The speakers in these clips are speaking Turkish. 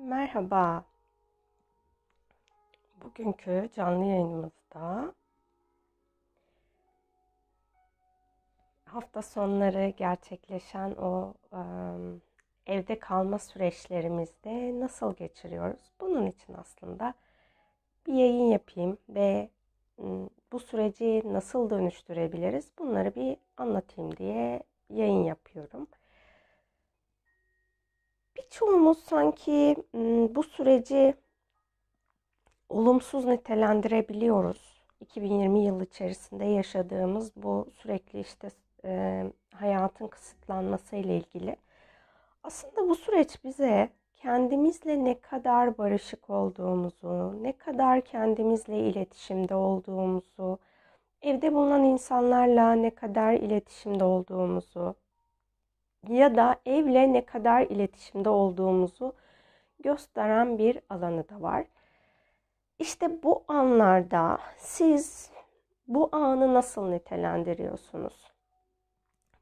Merhaba. Bugünkü canlı yayınımızda hafta sonları gerçekleşen o ıı, evde kalma süreçlerimizde nasıl geçiriyoruz? Bunun için aslında bir yayın yapayım ve bu süreci nasıl dönüştürebiliriz? Bunları bir anlatayım diye yayın yapıyorum birçoğumuz sanki bu süreci olumsuz nitelendirebiliyoruz. 2020 yılı içerisinde yaşadığımız bu sürekli işte e, hayatın kısıtlanması ile ilgili. Aslında bu süreç bize kendimizle ne kadar barışık olduğumuzu, ne kadar kendimizle iletişimde olduğumuzu, evde bulunan insanlarla ne kadar iletişimde olduğumuzu, ya da evle ne kadar iletişimde olduğumuzu gösteren bir alanı da var. İşte bu anlarda siz bu anı nasıl nitelendiriyorsunuz?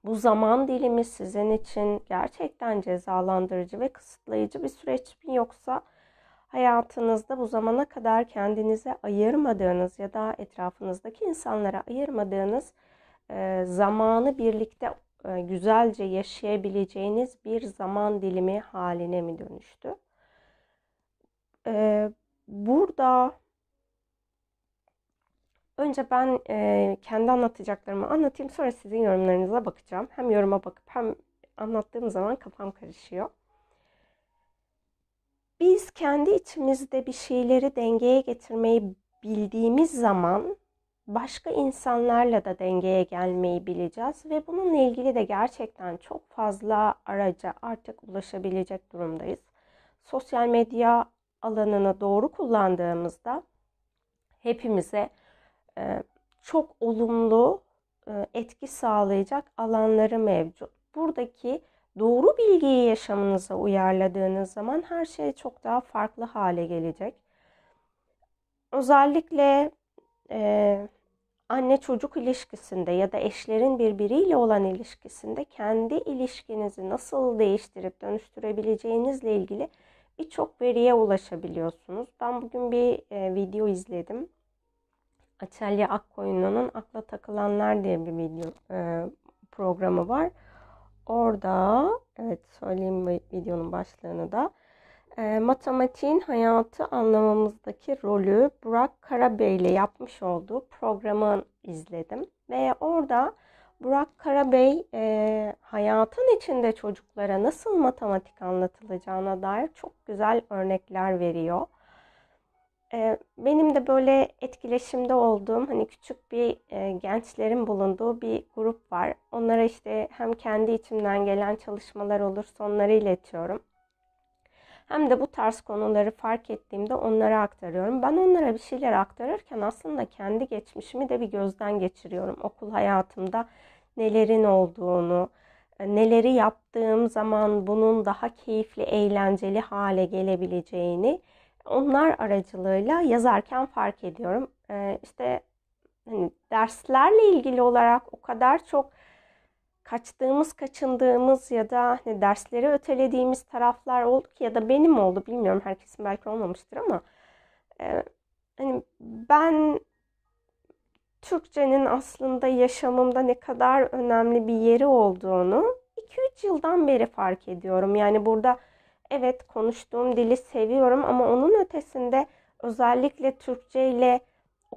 Bu zaman dilimi sizin için gerçekten cezalandırıcı ve kısıtlayıcı bir süreç mi yoksa hayatınızda bu zamana kadar kendinize ayırmadığınız ya da etrafınızdaki insanlara ayırmadığınız e, zamanı birlikte e, güzelce yaşayabileceğiniz bir zaman dilimi haline mi dönüştü? E, burada önce ben e, kendi anlatacaklarımı anlatayım sonra sizin yorumlarınıza bakacağım. Hem yoruma bakıp hem anlattığım zaman kafam karışıyor. Biz kendi içimizde bir şeyleri dengeye getirmeyi bildiğimiz zaman başka insanlarla da dengeye gelmeyi bileceğiz ve bununla ilgili de gerçekten çok fazla araca artık ulaşabilecek durumdayız. Sosyal medya alanını doğru kullandığımızda hepimize e, çok olumlu e, etki sağlayacak alanları mevcut. Buradaki doğru bilgiyi yaşamınıza uyarladığınız zaman her şey çok daha farklı hale gelecek. Özellikle e, anne çocuk ilişkisinde ya da eşlerin birbiriyle olan ilişkisinde kendi ilişkinizi nasıl değiştirip dönüştürebileceğinizle ilgili birçok veriye ulaşabiliyorsunuz. Ben bugün bir e, video izledim. Açelya Akkoyunlu'nun Akla Takılanlar diye bir video e, programı var. Orada evet söyleyeyim videonun başlığını da e, matematiğin hayatı anlamamızdaki rolü Burak Karabey ile yapmış olduğu programı izledim. Ve orada Burak Karabey e, hayatın içinde çocuklara nasıl matematik anlatılacağına dair çok güzel örnekler veriyor. E, benim de böyle etkileşimde olduğum hani küçük bir e, gençlerin bulunduğu bir grup var. Onlara işte hem kendi içimden gelen çalışmalar olursa onları iletiyorum hem de bu tarz konuları fark ettiğimde onlara aktarıyorum. Ben onlara bir şeyler aktarırken aslında kendi geçmişimi de bir gözden geçiriyorum. Okul hayatımda nelerin olduğunu, e, neleri yaptığım zaman bunun daha keyifli, eğlenceli hale gelebileceğini onlar aracılığıyla yazarken fark ediyorum. E, işte hani derslerle ilgili olarak o kadar çok kaçtığımız, kaçındığımız ya da hani dersleri ötelediğimiz taraflar oldu ki ya da benim oldu bilmiyorum herkesin belki olmamıştır ama e, hani ben Türkçenin aslında yaşamımda ne kadar önemli bir yeri olduğunu 2-3 yıldan beri fark ediyorum. Yani burada evet konuştuğum dili seviyorum ama onun ötesinde özellikle Türkçe ile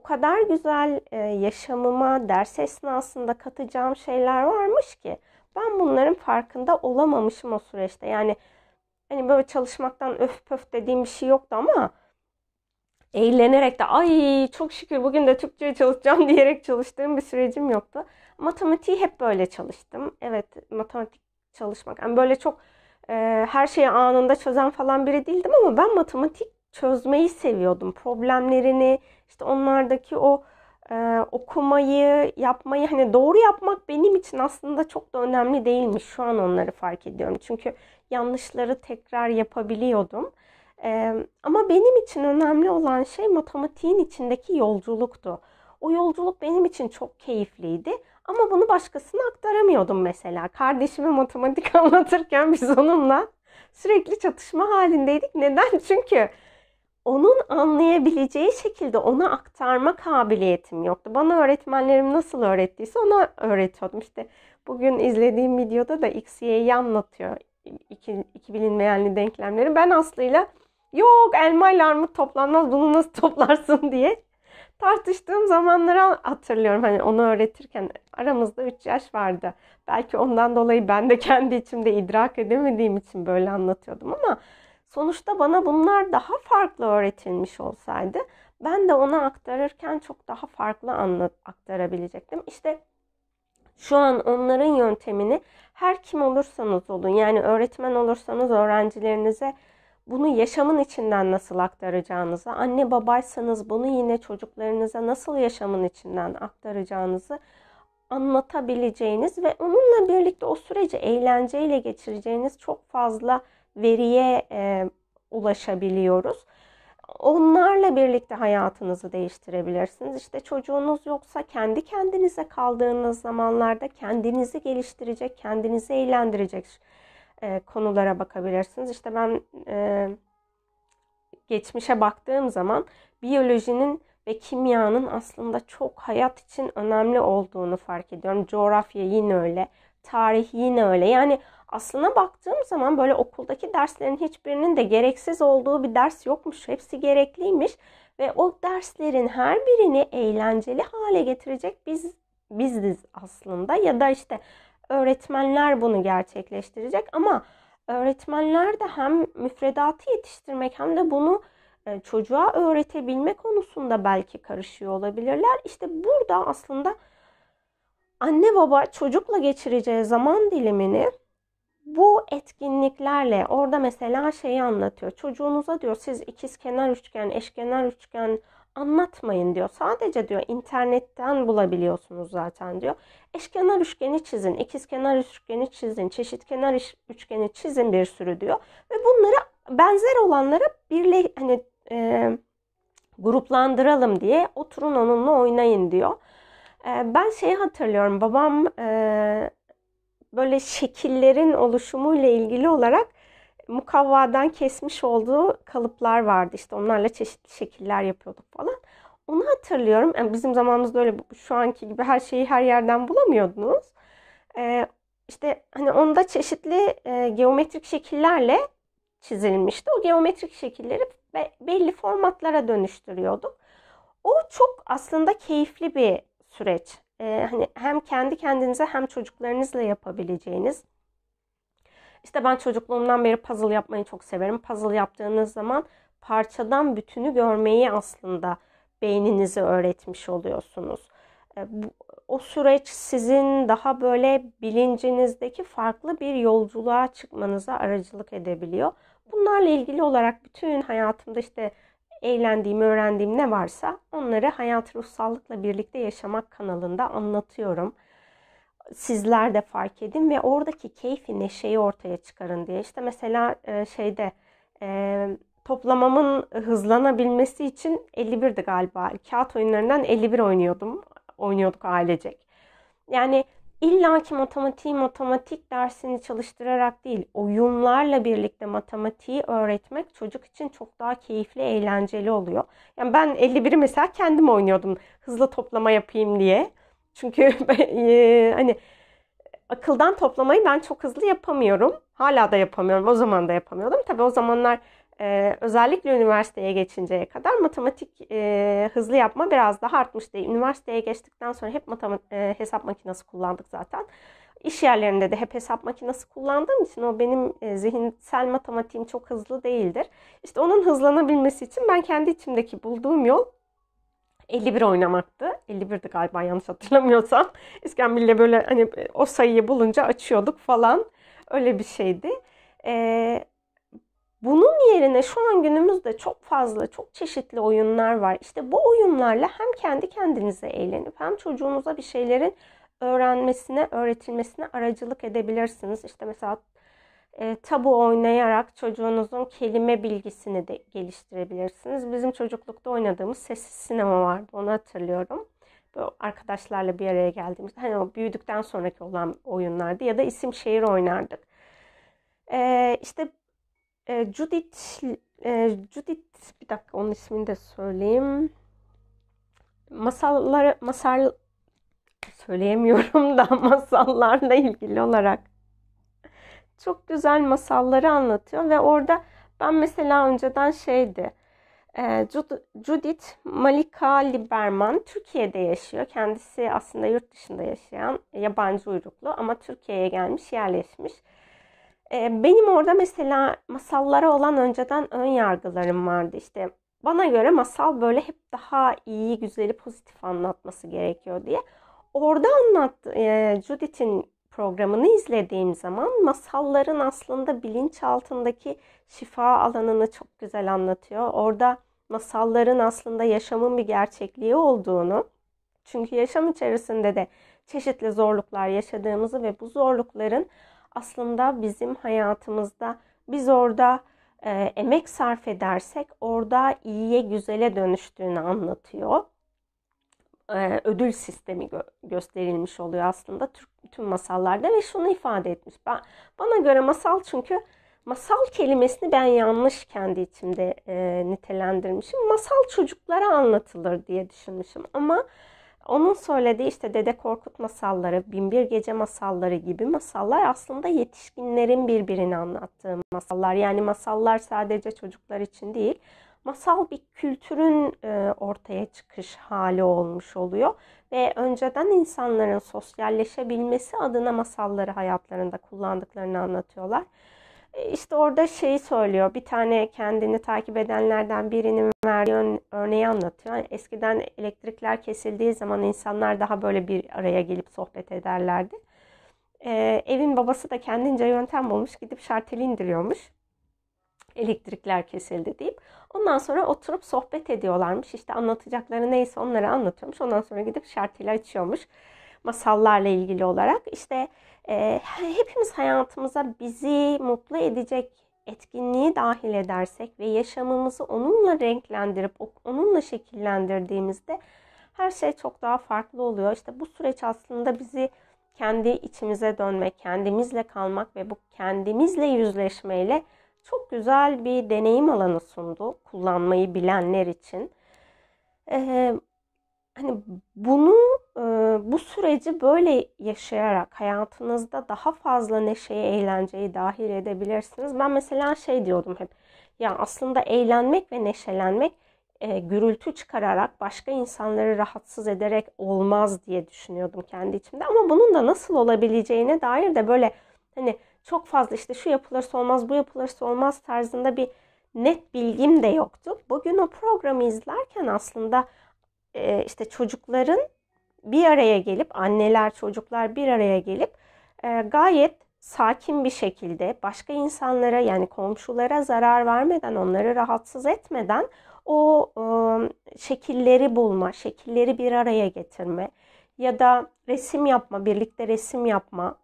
o kadar güzel e, yaşamıma ders esnasında katacağım şeyler varmış ki ben bunların farkında olamamışım o süreçte. Yani hani böyle çalışmaktan öf pöf dediğim bir şey yoktu ama eğlenerek de ay çok şükür bugün de Türkçe çalışacağım diyerek çalıştığım bir sürecim yoktu. Matematiği hep böyle çalıştım. Evet matematik çalışmak. Yani böyle çok e, her şeyi anında çözen falan biri değildim ama ben matematik çözmeyi seviyordum. Problemlerini, işte onlardaki o e, okumayı, yapmayı hani doğru yapmak benim için aslında çok da önemli değilmiş. Şu an onları fark ediyorum. Çünkü yanlışları tekrar yapabiliyordum. E, ama benim için önemli olan şey matematiğin içindeki yolculuktu. O yolculuk benim için çok keyifliydi. Ama bunu başkasına aktaramıyordum mesela. Kardeşime matematik anlatırken biz onunla sürekli çatışma halindeydik. Neden? Çünkü onun anlayabileceği şekilde ona aktarma kabiliyetim yoktu. Bana öğretmenlerim nasıl öğrettiyse ona öğretiyordum. İşte bugün izlediğim videoda da X, Y'yi anlatıyor. İki, iki bilinmeyenli denklemleri. Ben Aslı'yla yok elma ile armut toplanmaz bunu nasıl toplarsın diye tartıştığım zamanları hatırlıyorum. Hani onu öğretirken aramızda 3 yaş vardı. Belki ondan dolayı ben de kendi içimde idrak edemediğim için böyle anlatıyordum ama Sonuçta bana bunlar daha farklı öğretilmiş olsaydı ben de ona aktarırken çok daha farklı anlat aktarabilecektim. İşte şu an onların yöntemini her kim olursanız olun yani öğretmen olursanız öğrencilerinize bunu yaşamın içinden nasıl aktaracağınızı, anne babaysanız bunu yine çocuklarınıza nasıl yaşamın içinden aktaracağınızı anlatabileceğiniz ve onunla birlikte o süreci eğlenceyle geçireceğiniz çok fazla veriye e, ulaşabiliyoruz. Onlarla birlikte hayatınızı değiştirebilirsiniz. İşte çocuğunuz yoksa kendi kendinize kaldığınız zamanlarda kendinizi geliştirecek, kendinizi eğlendirecek e, konulara bakabilirsiniz. İşte ben e, geçmişe baktığım zaman biyolojinin ve kimyanın aslında çok hayat için önemli olduğunu fark ediyorum. Coğrafya yine öyle tarih yine öyle. Yani aslına baktığım zaman böyle okuldaki derslerin hiçbirinin de gereksiz olduğu bir ders yokmuş. Hepsi gerekliymiş ve o derslerin her birini eğlenceli hale getirecek biz biziz aslında ya da işte öğretmenler bunu gerçekleştirecek ama öğretmenler de hem müfredatı yetiştirmek hem de bunu e, çocuğa öğretebilme konusunda belki karışıyor olabilirler. İşte burada aslında anne baba çocukla geçireceği zaman dilimini bu etkinliklerle orada mesela şeyi anlatıyor. Çocuğunuza diyor siz ikiz kenar üçgen, eşkenar üçgen anlatmayın diyor. Sadece diyor internetten bulabiliyorsunuz zaten diyor. Eşkenar üçgeni çizin, ikiz kenar üçgeni çizin, çeşit kenar üçgeni çizin bir sürü diyor. Ve bunları benzer olanlara birle hani e, gruplandıralım diye oturun onunla oynayın diyor. Ben şeyi hatırlıyorum. Babam böyle şekillerin oluşumuyla ilgili olarak mukavvadan kesmiş olduğu kalıplar vardı. İşte onlarla çeşitli şekiller yapıyorduk falan. Onu hatırlıyorum. Yani bizim zamanımızda öyle şu anki gibi her şeyi her yerden bulamıyordunuz. İşte hani onda çeşitli geometrik şekillerle çizilmişti. O geometrik şekilleri belli formatlara dönüştürüyorduk. O çok aslında keyifli bir süreç. Ee, hani hem kendi kendinize hem çocuklarınızla yapabileceğiniz. İşte ben çocukluğumdan beri puzzle yapmayı çok severim. Puzzle yaptığınız zaman parçadan bütünü görmeyi aslında beyninizi öğretmiş oluyorsunuz. Ee, bu, o süreç sizin daha böyle bilincinizdeki farklı bir yolculuğa çıkmanıza aracılık edebiliyor. Bunlarla ilgili olarak bütün hayatımda işte eğlendiğim, öğrendiğim ne varsa onları hayat ruhsallıkla birlikte yaşamak kanalında anlatıyorum. Sizler de fark edin ve oradaki keyfi, neşeyi ortaya çıkarın diye. İşte mesela e, şeyde e, toplamamın hızlanabilmesi için 51'di galiba. Kağıt oyunlarından 51 oynuyordum. Oynuyorduk ailecek. Yani İlla ki matematiği matematik dersini çalıştırarak değil, oyunlarla birlikte matematiği öğretmek çocuk için çok daha keyifli, eğlenceli oluyor. Yani ben 51'i mesela kendim oynuyordum hızlı toplama yapayım diye. Çünkü ben, e, hani akıldan toplamayı ben çok hızlı yapamıyorum. Hala da yapamıyorum. O zaman da yapamıyordum. Tabii o zamanlar ee, özellikle üniversiteye geçinceye kadar matematik e, hızlı yapma biraz daha artmıştı. Üniversiteye geçtikten sonra hep matematik, e, hesap makinesi kullandık zaten. İş yerlerinde de hep hesap makinesi kullandığım için o benim e, zihinsel matematiğim çok hızlı değildir. İşte onun hızlanabilmesi için ben kendi içimdeki bulduğum yol 51 oynamaktı. 51'di galiba yanlış hatırlamıyorsam. İskembil'le böyle hani e, o sayıyı bulunca açıyorduk falan. Öyle bir şeydi. Ee, bunun yerine şu an günümüzde çok fazla, çok çeşitli oyunlar var. İşte bu oyunlarla hem kendi kendinize eğlenip hem çocuğunuza bir şeylerin öğrenmesine, öğretilmesine aracılık edebilirsiniz. İşte mesela e, tabu oynayarak çocuğunuzun kelime bilgisini de geliştirebilirsiniz. Bizim çocuklukta oynadığımız sessiz sinema vardı. Onu hatırlıyorum. Böyle arkadaşlarla bir araya geldiğimiz hani o büyüdükten sonraki olan oyunlardı ya da isim şehir oynardık. E, işte e, Judith, e, Judith bir dakika onun ismini de söyleyeyim. Masallar, masal söyleyemiyorum da masallarla ilgili olarak çok güzel masalları anlatıyor ve orada ben mesela önceden şeydi e, Judith Malika Liberman Türkiye'de yaşıyor. Kendisi aslında yurt dışında yaşayan yabancı uyruklu ama Türkiye'ye gelmiş yerleşmiş. Benim orada mesela masallara olan önceden ön yargılarım vardı. İşte bana göre masal böyle hep daha iyi, güzeli, pozitif anlatması gerekiyor diye. Orada anlattı e, Judith'in programını izlediğim zaman masalların aslında bilinç altındaki şifa alanını çok güzel anlatıyor. Orada masalların aslında yaşamın bir gerçekliği olduğunu, çünkü yaşam içerisinde de çeşitli zorluklar yaşadığımızı ve bu zorlukların aslında bizim hayatımızda. Biz orada e, emek sarf edersek orada iyiye güzele dönüştüğünü anlatıyor. E, ödül sistemi gö- gösterilmiş oluyor aslında Türk, tüm masallarda ve şunu ifade etmiş. Ben, bana göre masal çünkü masal kelimesini ben yanlış kendi içimde e, nitelendirmişim. Masal çocuklara anlatılır diye düşünmüşüm ama onun söylediği işte Dede Korkut masalları, Binbir Gece masalları gibi masallar aslında yetişkinlerin birbirini anlattığı masallar. Yani masallar sadece çocuklar için değil, masal bir kültürün e, ortaya çıkış hali olmuş oluyor ve önceden insanların sosyalleşebilmesi adına masalları hayatlarında kullandıklarını anlatıyorlar. E, işte orada şeyi söylüyor. Bir tane kendini takip edenlerden birinin verdiği örneği anlatıyor. Yani eskiden elektrikler kesildiği zaman insanlar daha böyle bir araya gelip sohbet ederlerdi. Ee, evin babası da kendince yöntem bulmuş. Gidip şarteli indiriyormuş. Elektrikler kesildi deyip. Ondan sonra oturup sohbet ediyorlarmış. İşte anlatacakları neyse onları anlatıyormuş. Ondan sonra gidip şarteli açıyormuş. Masallarla ilgili olarak. İşte ee, hepimiz hayatımıza bizi mutlu edecek etkinliği dahil edersek ve yaşamımızı onunla renklendirip onunla şekillendirdiğimizde her şey çok daha farklı oluyor. İşte bu süreç aslında bizi kendi içimize dönmek, kendimizle kalmak ve bu kendimizle yüzleşmeyle çok güzel bir deneyim alanı sundu kullanmayı bilenler için. Ee, Hani bunu e, bu süreci böyle yaşayarak hayatınızda daha fazla neşeyi, eğlenceyi dahil edebilirsiniz. Ben mesela şey diyordum hep. Ya aslında eğlenmek ve neşelenmek e, gürültü çıkararak başka insanları rahatsız ederek olmaz diye düşünüyordum kendi içimde. Ama bunun da nasıl olabileceğine dair de böyle hani çok fazla işte şu yapılırsa olmaz, bu yapılırsa olmaz tarzında bir net bilgim de yoktu. Bugün o programı izlerken aslında e, işte çocukların bir araya gelip anneler çocuklar bir araya gelip e, gayet sakin bir şekilde başka insanlara yani komşulara zarar vermeden onları rahatsız etmeden o e, şekilleri bulma, şekilleri bir araya getirme ya da resim yapma, birlikte resim yapma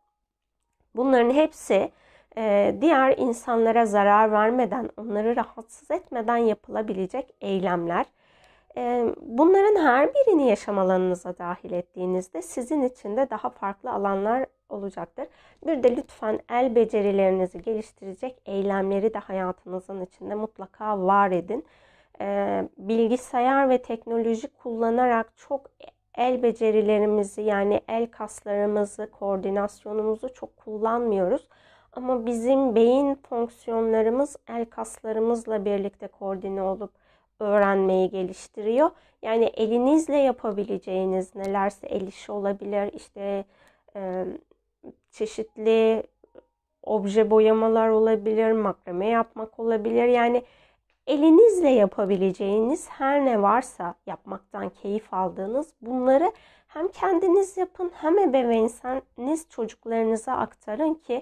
bunların hepsi e, diğer insanlara zarar vermeden, onları rahatsız etmeden yapılabilecek eylemler. Bunların her birini yaşam alanınıza dahil ettiğinizde sizin için de daha farklı alanlar olacaktır. Bir de lütfen el becerilerinizi geliştirecek eylemleri de hayatınızın içinde mutlaka var edin. Bilgisayar ve teknoloji kullanarak çok el becerilerimizi yani el kaslarımızı, koordinasyonumuzu çok kullanmıyoruz. Ama bizim beyin fonksiyonlarımız el kaslarımızla birlikte koordine olup öğrenmeyi geliştiriyor. Yani elinizle yapabileceğiniz nelerse el işi olabilir, İşte e, çeşitli obje boyamalar olabilir, makrame yapmak olabilir. Yani elinizle yapabileceğiniz her ne varsa yapmaktan keyif aldığınız bunları hem kendiniz yapın hem ebeveyniniz çocuklarınıza aktarın ki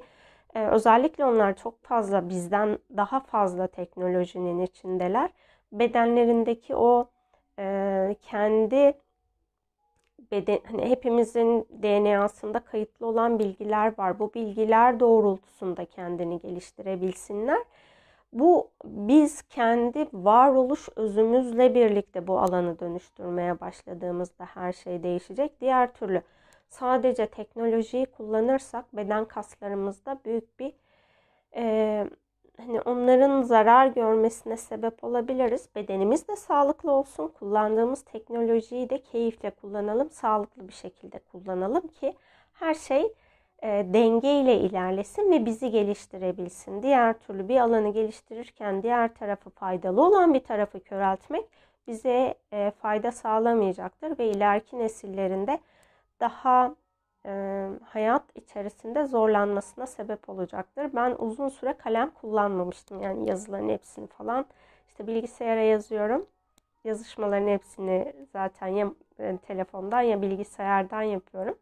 e, özellikle onlar çok fazla bizden daha fazla teknolojinin içindeler bedenlerindeki o e, kendi beden hani hepimizin DNA'sında kayıtlı olan bilgiler var. Bu bilgiler doğrultusunda kendini geliştirebilsinler. Bu biz kendi varoluş özümüzle birlikte bu alanı dönüştürmeye başladığımızda her şey değişecek. Diğer türlü sadece teknolojiyi kullanırsak beden kaslarımızda büyük bir e, hani onların zarar görmesine sebep olabiliriz. Bedenimiz de sağlıklı olsun. Kullandığımız teknolojiyi de keyifle kullanalım. Sağlıklı bir şekilde kullanalım ki her şey e, denge ilerlesin ve bizi geliştirebilsin. Diğer türlü bir alanı geliştirirken diğer tarafı faydalı olan bir tarafı köreltmek bize e, fayda sağlamayacaktır ve ileriki nesillerinde daha e, hayat içerisinde zorlanmasına sebep olacaktır. Ben uzun süre kalem kullanmamıştım. Yani yazıların hepsini falan işte bilgisayara yazıyorum. Yazışmaların hepsini zaten ya e, telefondan ya bilgisayardan yapıyorum.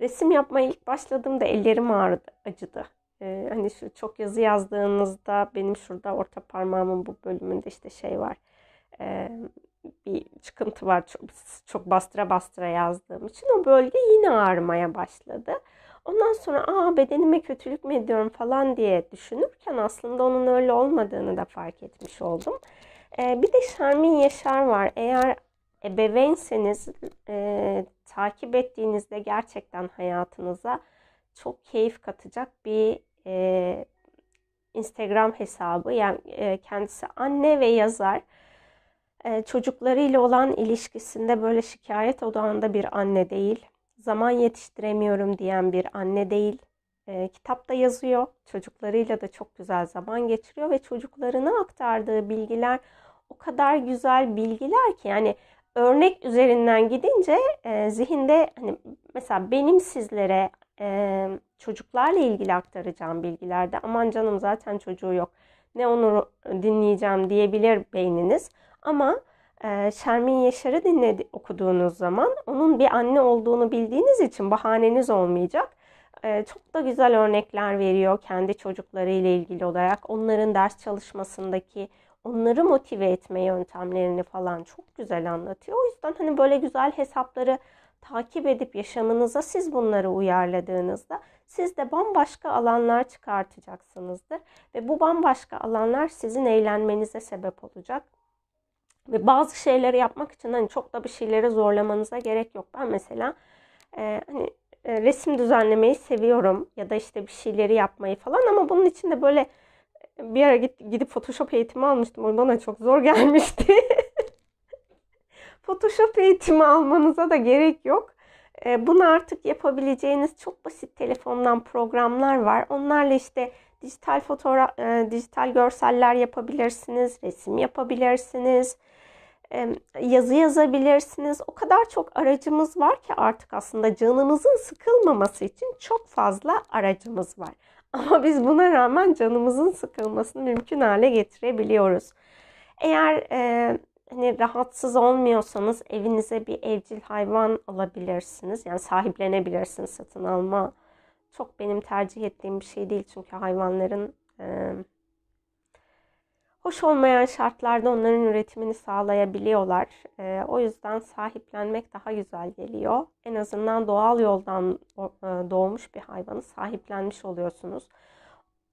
Resim yapmaya ilk başladığımda ellerim ağrıdı, acıdı. Ee, hani şu çok yazı yazdığınızda benim şurada orta parmağımın bu bölümünde işte şey var. E, bir çıkıntı var çok, çok bastıra bastıra yazdığım için o bölge yine ağrımaya başladı. Ondan sonra aa bedenime kötülük mü ediyorum falan diye düşünürken aslında onun öyle olmadığını da fark etmiş oldum. Ee, bir de Şermin Yaşar var. Eğer ebeveynseniz e, takip ettiğinizde gerçekten hayatınıza çok keyif katacak bir e, Instagram hesabı. Yani e, kendisi anne ve yazar e, çocuklarıyla olan ilişkisinde böyle şikayet odağında bir anne değil. Zaman yetiştiremiyorum diyen bir anne değil. E, kitapta yazıyor. Çocuklarıyla da çok güzel zaman geçiriyor ve çocuklarına aktardığı bilgiler o kadar güzel bilgiler ki yani örnek üzerinden gidince e, zihinde hani mesela benim sizlere e, çocuklarla ilgili aktaracağım bilgilerde aman canım zaten çocuğu yok ne onu dinleyeceğim diyebilir beyniniz ama e, Şermin Yaşar'ı dinledi okuduğunuz zaman onun bir anne olduğunu bildiğiniz için bahaneniz olmayacak. E, çok da güzel örnekler veriyor kendi çocuklarıyla ilgili olarak. Onların ders çalışmasındaki onları motive etme yöntemlerini falan çok güzel anlatıyor. O yüzden hani böyle güzel hesapları takip edip yaşamınıza siz bunları uyarladığınızda siz de bambaşka alanlar çıkartacaksınızdır ve bu bambaşka alanlar sizin eğlenmenize sebep olacak. Ve bazı şeyleri yapmak için hani çok da bir şeyleri zorlamanıza gerek yok. Ben mesela e, hani e, resim düzenlemeyi seviyorum ya da işte bir şeyleri yapmayı falan ama bunun için de böyle e, bir ara git, gidip Photoshop eğitimi almıştım. O bana çok zor gelmişti. Photoshop eğitimi almanıza da gerek yok. E, bunu artık yapabileceğiniz çok basit telefondan programlar var. Onlarla işte dijital fotoğraf, e, dijital görseller yapabilirsiniz, resim yapabilirsiniz yazı yazabilirsiniz. O kadar çok aracımız var ki artık aslında canımızın sıkılmaması için çok fazla aracımız var. Ama biz buna rağmen canımızın sıkılmasını mümkün hale getirebiliyoruz. Eğer e, hani rahatsız olmuyorsanız evinize bir evcil hayvan alabilirsiniz. Yani sahiplenebilirsiniz satın alma. Çok benim tercih ettiğim bir şey değil çünkü hayvanların e, hoş olmayan şartlarda onların üretimini sağlayabiliyorlar. E, o yüzden sahiplenmek daha güzel geliyor. En azından doğal yoldan e, doğmuş bir hayvanı sahiplenmiş oluyorsunuz.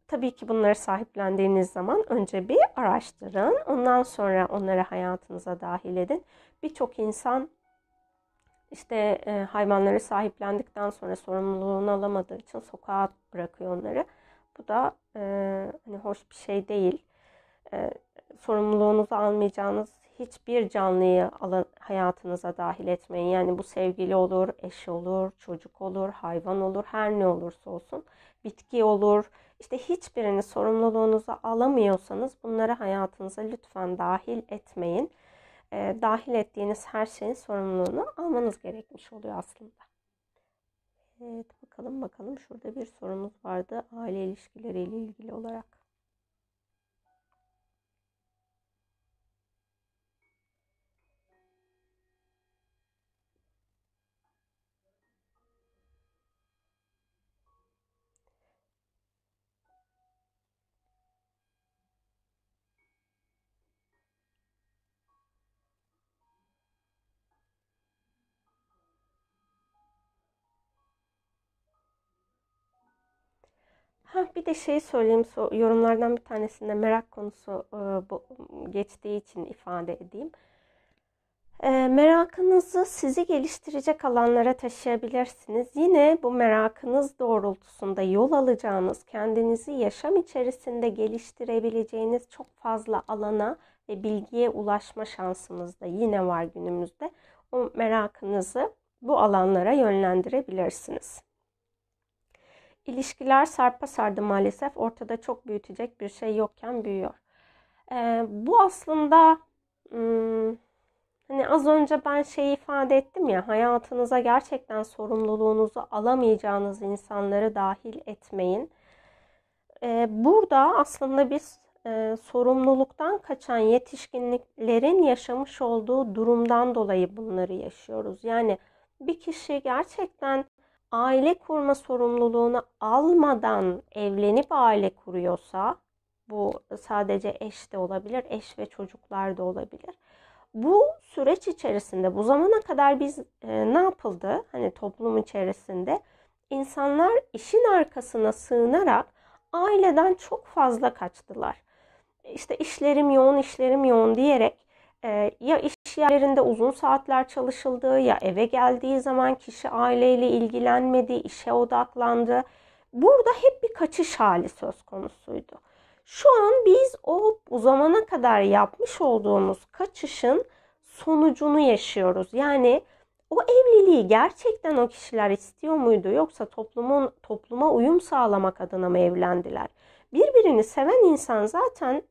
Tabii ki bunları sahiplendiğiniz zaman önce bir araştırın. Ondan sonra onları hayatınıza dahil edin. Birçok insan işte e, hayvanları sahiplendikten sonra sorumluluğunu alamadığı için sokağa bırakıyor onları. Bu da e, hani hoş bir şey değil e, sorumluluğunuzu almayacağınız hiçbir canlıyı alan, hayatınıza dahil etmeyin. Yani bu sevgili olur, eş olur, çocuk olur, hayvan olur, her ne olursa olsun. Bitki olur. İşte hiçbirini sorumluluğunuza alamıyorsanız bunları hayatınıza lütfen dahil etmeyin. E, dahil ettiğiniz her şeyin sorumluluğunu almanız gerekmiş oluyor aslında. Evet bakalım bakalım şurada bir sorumuz vardı aile ilişkileriyle ilgili olarak. Ha, bir de şey söyleyeyim yorumlardan bir tanesinde merak konusu e, geçtiği için ifade edeyim. E, merakınızı sizi geliştirecek alanlara taşıyabilirsiniz. Yine bu merakınız doğrultusunda yol alacağınız, kendinizi yaşam içerisinde geliştirebileceğiniz çok fazla alana ve bilgiye ulaşma şansınız da yine var günümüzde. O merakınızı bu alanlara yönlendirebilirsiniz. İlişkiler sarpa sardı maalesef. Ortada çok büyütecek bir şey yokken büyüyor. Ee, bu aslında hmm, hani az önce ben şey ifade ettim ya hayatınıza gerçekten sorumluluğunuzu alamayacağınız insanları dahil etmeyin. Ee, burada aslında biz e, sorumluluktan kaçan yetişkinliklerin yaşamış olduğu durumdan dolayı bunları yaşıyoruz. Yani bir kişi gerçekten aile kurma sorumluluğunu almadan evlenip aile kuruyorsa bu sadece eş de olabilir, eş ve çocuklar da olabilir. Bu süreç içerisinde bu zamana kadar biz e, ne yapıldı? Hani toplum içerisinde insanlar işin arkasına sığınarak aileden çok fazla kaçtılar. İşte işlerim yoğun, işlerim yoğun diyerek e, ya iş İş yerlerinde uzun saatler çalışıldı ya eve geldiği zaman kişi aileyle ilgilenmedi, işe odaklandı. Burada hep bir kaçış hali söz konusuydu. Şu an biz o bu zamana kadar yapmış olduğumuz kaçışın sonucunu yaşıyoruz. Yani o evliliği gerçekten o kişiler istiyor muydu yoksa toplumun topluma uyum sağlamak adına mı evlendiler? Birbirini seven insan zaten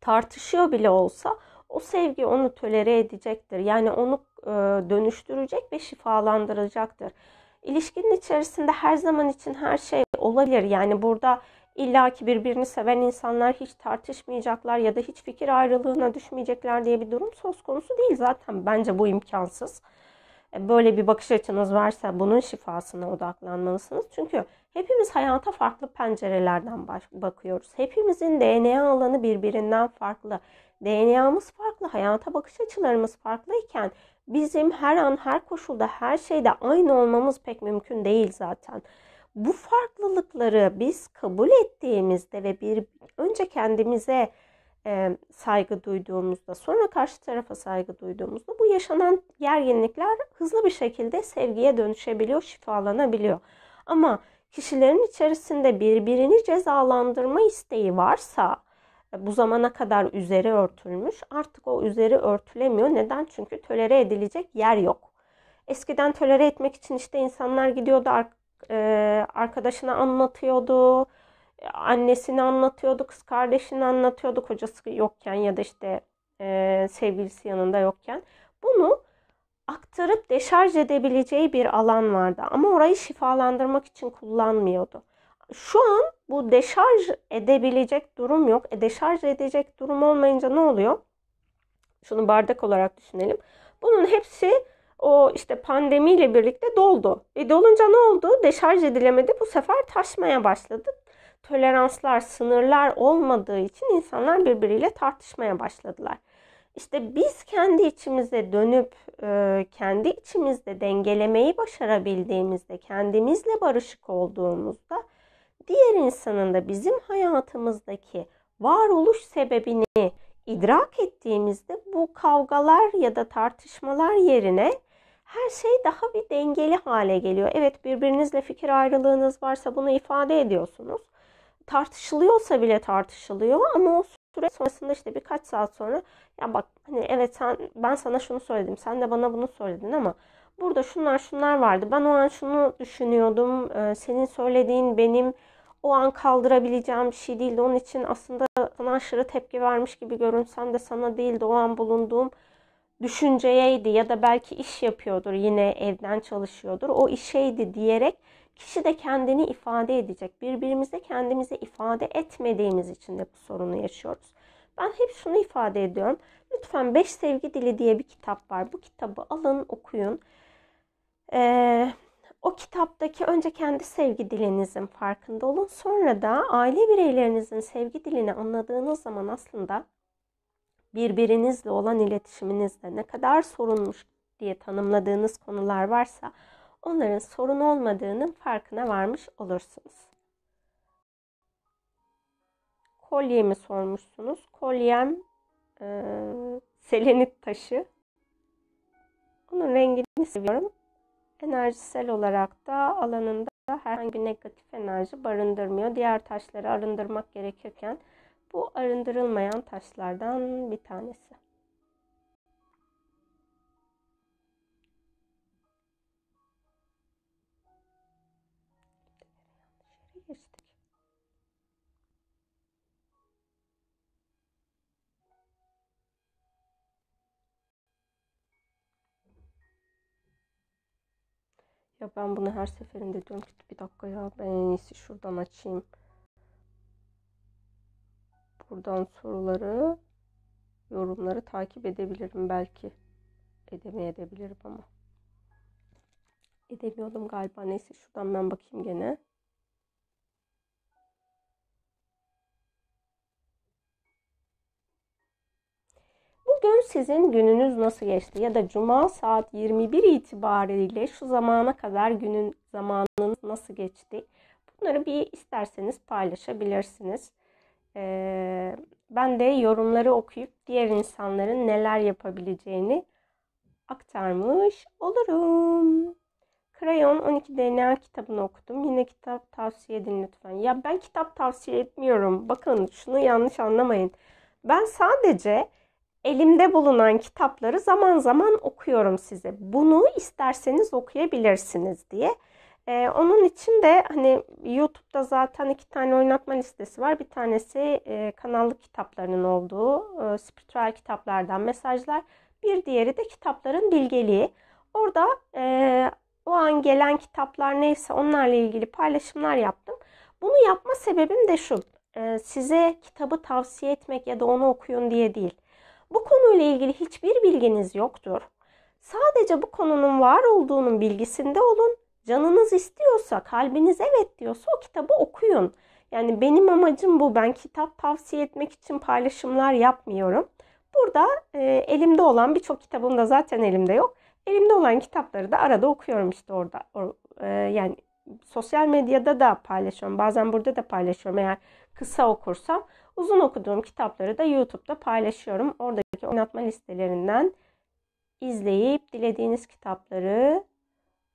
tartışıyor bile olsa o sevgi onu tölere edecektir. Yani onu e, dönüştürecek ve şifalandıracaktır. İlişkinin içerisinde her zaman için her şey olabilir. Yani burada illa ki birbirini seven insanlar hiç tartışmayacaklar ya da hiç fikir ayrılığına düşmeyecekler diye bir durum söz konusu değil. Zaten bence bu imkansız. E, böyle bir bakış açınız varsa bunun şifasına odaklanmalısınız. Çünkü hepimiz hayata farklı pencerelerden bakıyoruz. Hepimizin DNA alanı birbirinden farklı. DNA'mız farklı, hayata bakış açılarımız farklıyken bizim her an her koşulda her şeyde aynı olmamız pek mümkün değil zaten. Bu farklılıkları biz kabul ettiğimizde ve bir önce kendimize e, saygı duyduğumuzda, sonra karşı tarafa saygı duyduğumuzda bu yaşanan gerginlikler hızlı bir şekilde sevgiye dönüşebiliyor, şifalanabiliyor. Ama kişilerin içerisinde birbirini cezalandırma isteği varsa bu zamana kadar üzeri örtülmüş. Artık o üzeri örtülemiyor. Neden? Çünkü tölere edilecek yer yok. Eskiden tölere etmek için işte insanlar gidiyordu e, arkadaşına anlatıyordu, annesini anlatıyordu, kız kardeşini anlatıyordu kocası yokken ya da işte e, sevgilisi yanında yokken. Bunu aktarıp deşarj edebileceği bir alan vardı ama orayı şifalandırmak için kullanmıyordu şu an bu deşarj edebilecek durum yok. E deşarj edecek durum olmayınca ne oluyor? Şunu bardak olarak düşünelim. Bunun hepsi o işte pandemiyle birlikte doldu. E dolunca ne oldu? Deşarj edilemedi. Bu sefer taşmaya başladı. Toleranslar, sınırlar olmadığı için insanlar birbiriyle tartışmaya başladılar. İşte biz kendi içimize dönüp e, kendi içimizde dengelemeyi başarabildiğimizde, kendimizle barışık olduğumuzda diğer insanın da bizim hayatımızdaki varoluş sebebini idrak ettiğimizde bu kavgalar ya da tartışmalar yerine her şey daha bir dengeli hale geliyor. Evet birbirinizle fikir ayrılığınız varsa bunu ifade ediyorsunuz. Tartışılıyorsa bile tartışılıyor ama o süre sonrasında işte birkaç saat sonra ya bak hani evet sen ben sana şunu söyledim sen de bana bunu söyledin ama burada şunlar şunlar vardı. Ben o an şunu düşünüyordum. Senin söylediğin benim o an kaldırabileceğim bir şey değildi. Onun için aslında sana aşırı tepki vermiş gibi görünsem de sana değildi. O an bulunduğum düşünceyeydi ya da belki iş yapıyordur yine evden çalışıyordur. O işeydi diyerek kişi de kendini ifade edecek. Birbirimize kendimizi ifade etmediğimiz için de bu sorunu yaşıyoruz. Ben hep şunu ifade ediyorum. Lütfen 5 Sevgi Dili diye bir kitap var. Bu kitabı alın okuyun. Ee, o kitaptaki önce kendi sevgi dilinizin farkında olun. Sonra da aile bireylerinizin sevgi dilini anladığınız zaman aslında birbirinizle olan iletişiminizde ne kadar sorunmuş diye tanımladığınız konular varsa onların sorun olmadığının farkına varmış olursunuz. Kolyemi sormuşsunuz. Kolyem e, selenit taşı. Onun rengini seviyorum enerjisel olarak da alanında herhangi bir negatif enerji barındırmıyor. Diğer taşları arındırmak gerekirken bu arındırılmayan taşlardan bir tanesi. Ya ben bunu her seferinde diyorum ki bir dakika ya ben en iyisi şuradan açayım. Buradan soruları, yorumları takip edebilirim belki. Edemeyebilirim ama. Edemiyordum galiba. Neyse şuradan ben bakayım gene. sizin gününüz nasıl geçti? Ya da cuma saat 21 itibariyle şu zamana kadar günün zamanınız nasıl geçti? Bunları bir isterseniz paylaşabilirsiniz. Ee, ben de yorumları okuyup diğer insanların neler yapabileceğini aktarmış olurum. Krayon 12 DNA kitabını okudum. Yine kitap tavsiye edin lütfen. Ya ben kitap tavsiye etmiyorum. Bakın şunu yanlış anlamayın. Ben sadece elimde bulunan kitapları zaman zaman okuyorum size. Bunu isterseniz okuyabilirsiniz diye. Ee, onun için de hani YouTube'da zaten iki tane oynatma listesi var. Bir tanesi e, kanallık kitaplarının olduğu e, spiritüel kitaplardan mesajlar. Bir diğeri de kitapların bilgeliği. Orada e, o an gelen kitaplar neyse onlarla ilgili paylaşımlar yaptım. Bunu yapma sebebim de şu. E, size kitabı tavsiye etmek ya da onu okuyun diye değil bu konuyla ilgili hiçbir bilginiz yoktur. Sadece bu konunun var olduğunun bilgisinde olun. Canınız istiyorsa, kalbiniz evet diyorsa o kitabı okuyun. Yani benim amacım bu. Ben kitap tavsiye etmek için paylaşımlar yapmıyorum. Burada e, elimde olan birçok kitabım da zaten elimde yok. Elimde olan kitapları da arada okuyorum işte orada. O, e, yani sosyal medyada da paylaşıyorum. Bazen burada da paylaşıyorum eğer kısa okursam. Uzun okuduğum kitapları da YouTube'da paylaşıyorum. Oradaki oynatma listelerinden izleyip dilediğiniz kitapları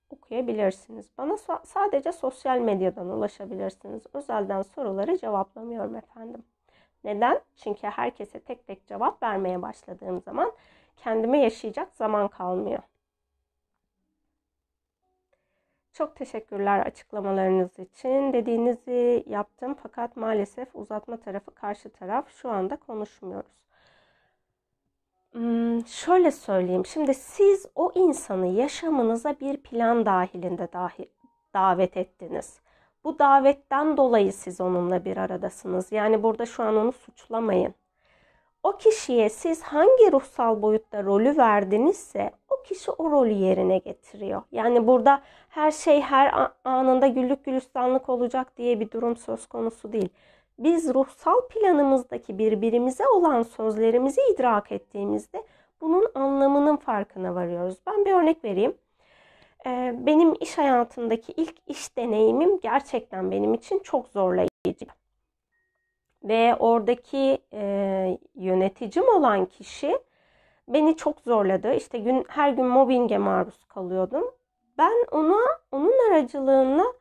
okuyabilirsiniz. Bana sadece sosyal medyadan ulaşabilirsiniz. Özelden soruları cevaplamıyorum efendim. Neden? Çünkü herkese tek tek cevap vermeye başladığım zaman kendime yaşayacak zaman kalmıyor. Çok teşekkürler açıklamalarınız için. Dediğinizi yaptım fakat maalesef uzatma tarafı karşı taraf şu anda konuşmuyoruz. Hmm, şöyle söyleyeyim. Şimdi siz o insanı yaşamınıza bir plan dahilinde dahi davet ettiniz. Bu davetten dolayı siz onunla bir aradasınız. Yani burada şu an onu suçlamayın o kişiye siz hangi ruhsal boyutta rolü verdinizse o kişi o rolü yerine getiriyor. Yani burada her şey her anında güllük gülistanlık olacak diye bir durum söz konusu değil. Biz ruhsal planımızdaki birbirimize olan sözlerimizi idrak ettiğimizde bunun anlamının farkına varıyoruz. Ben bir örnek vereyim. Ee, benim iş hayatındaki ilk iş deneyimim gerçekten benim için çok zorlayıcı ve oradaki e, yöneticim olan kişi beni çok zorladı. İşte gün her gün mobbinge maruz kalıyordum. Ben ona onun aracılığını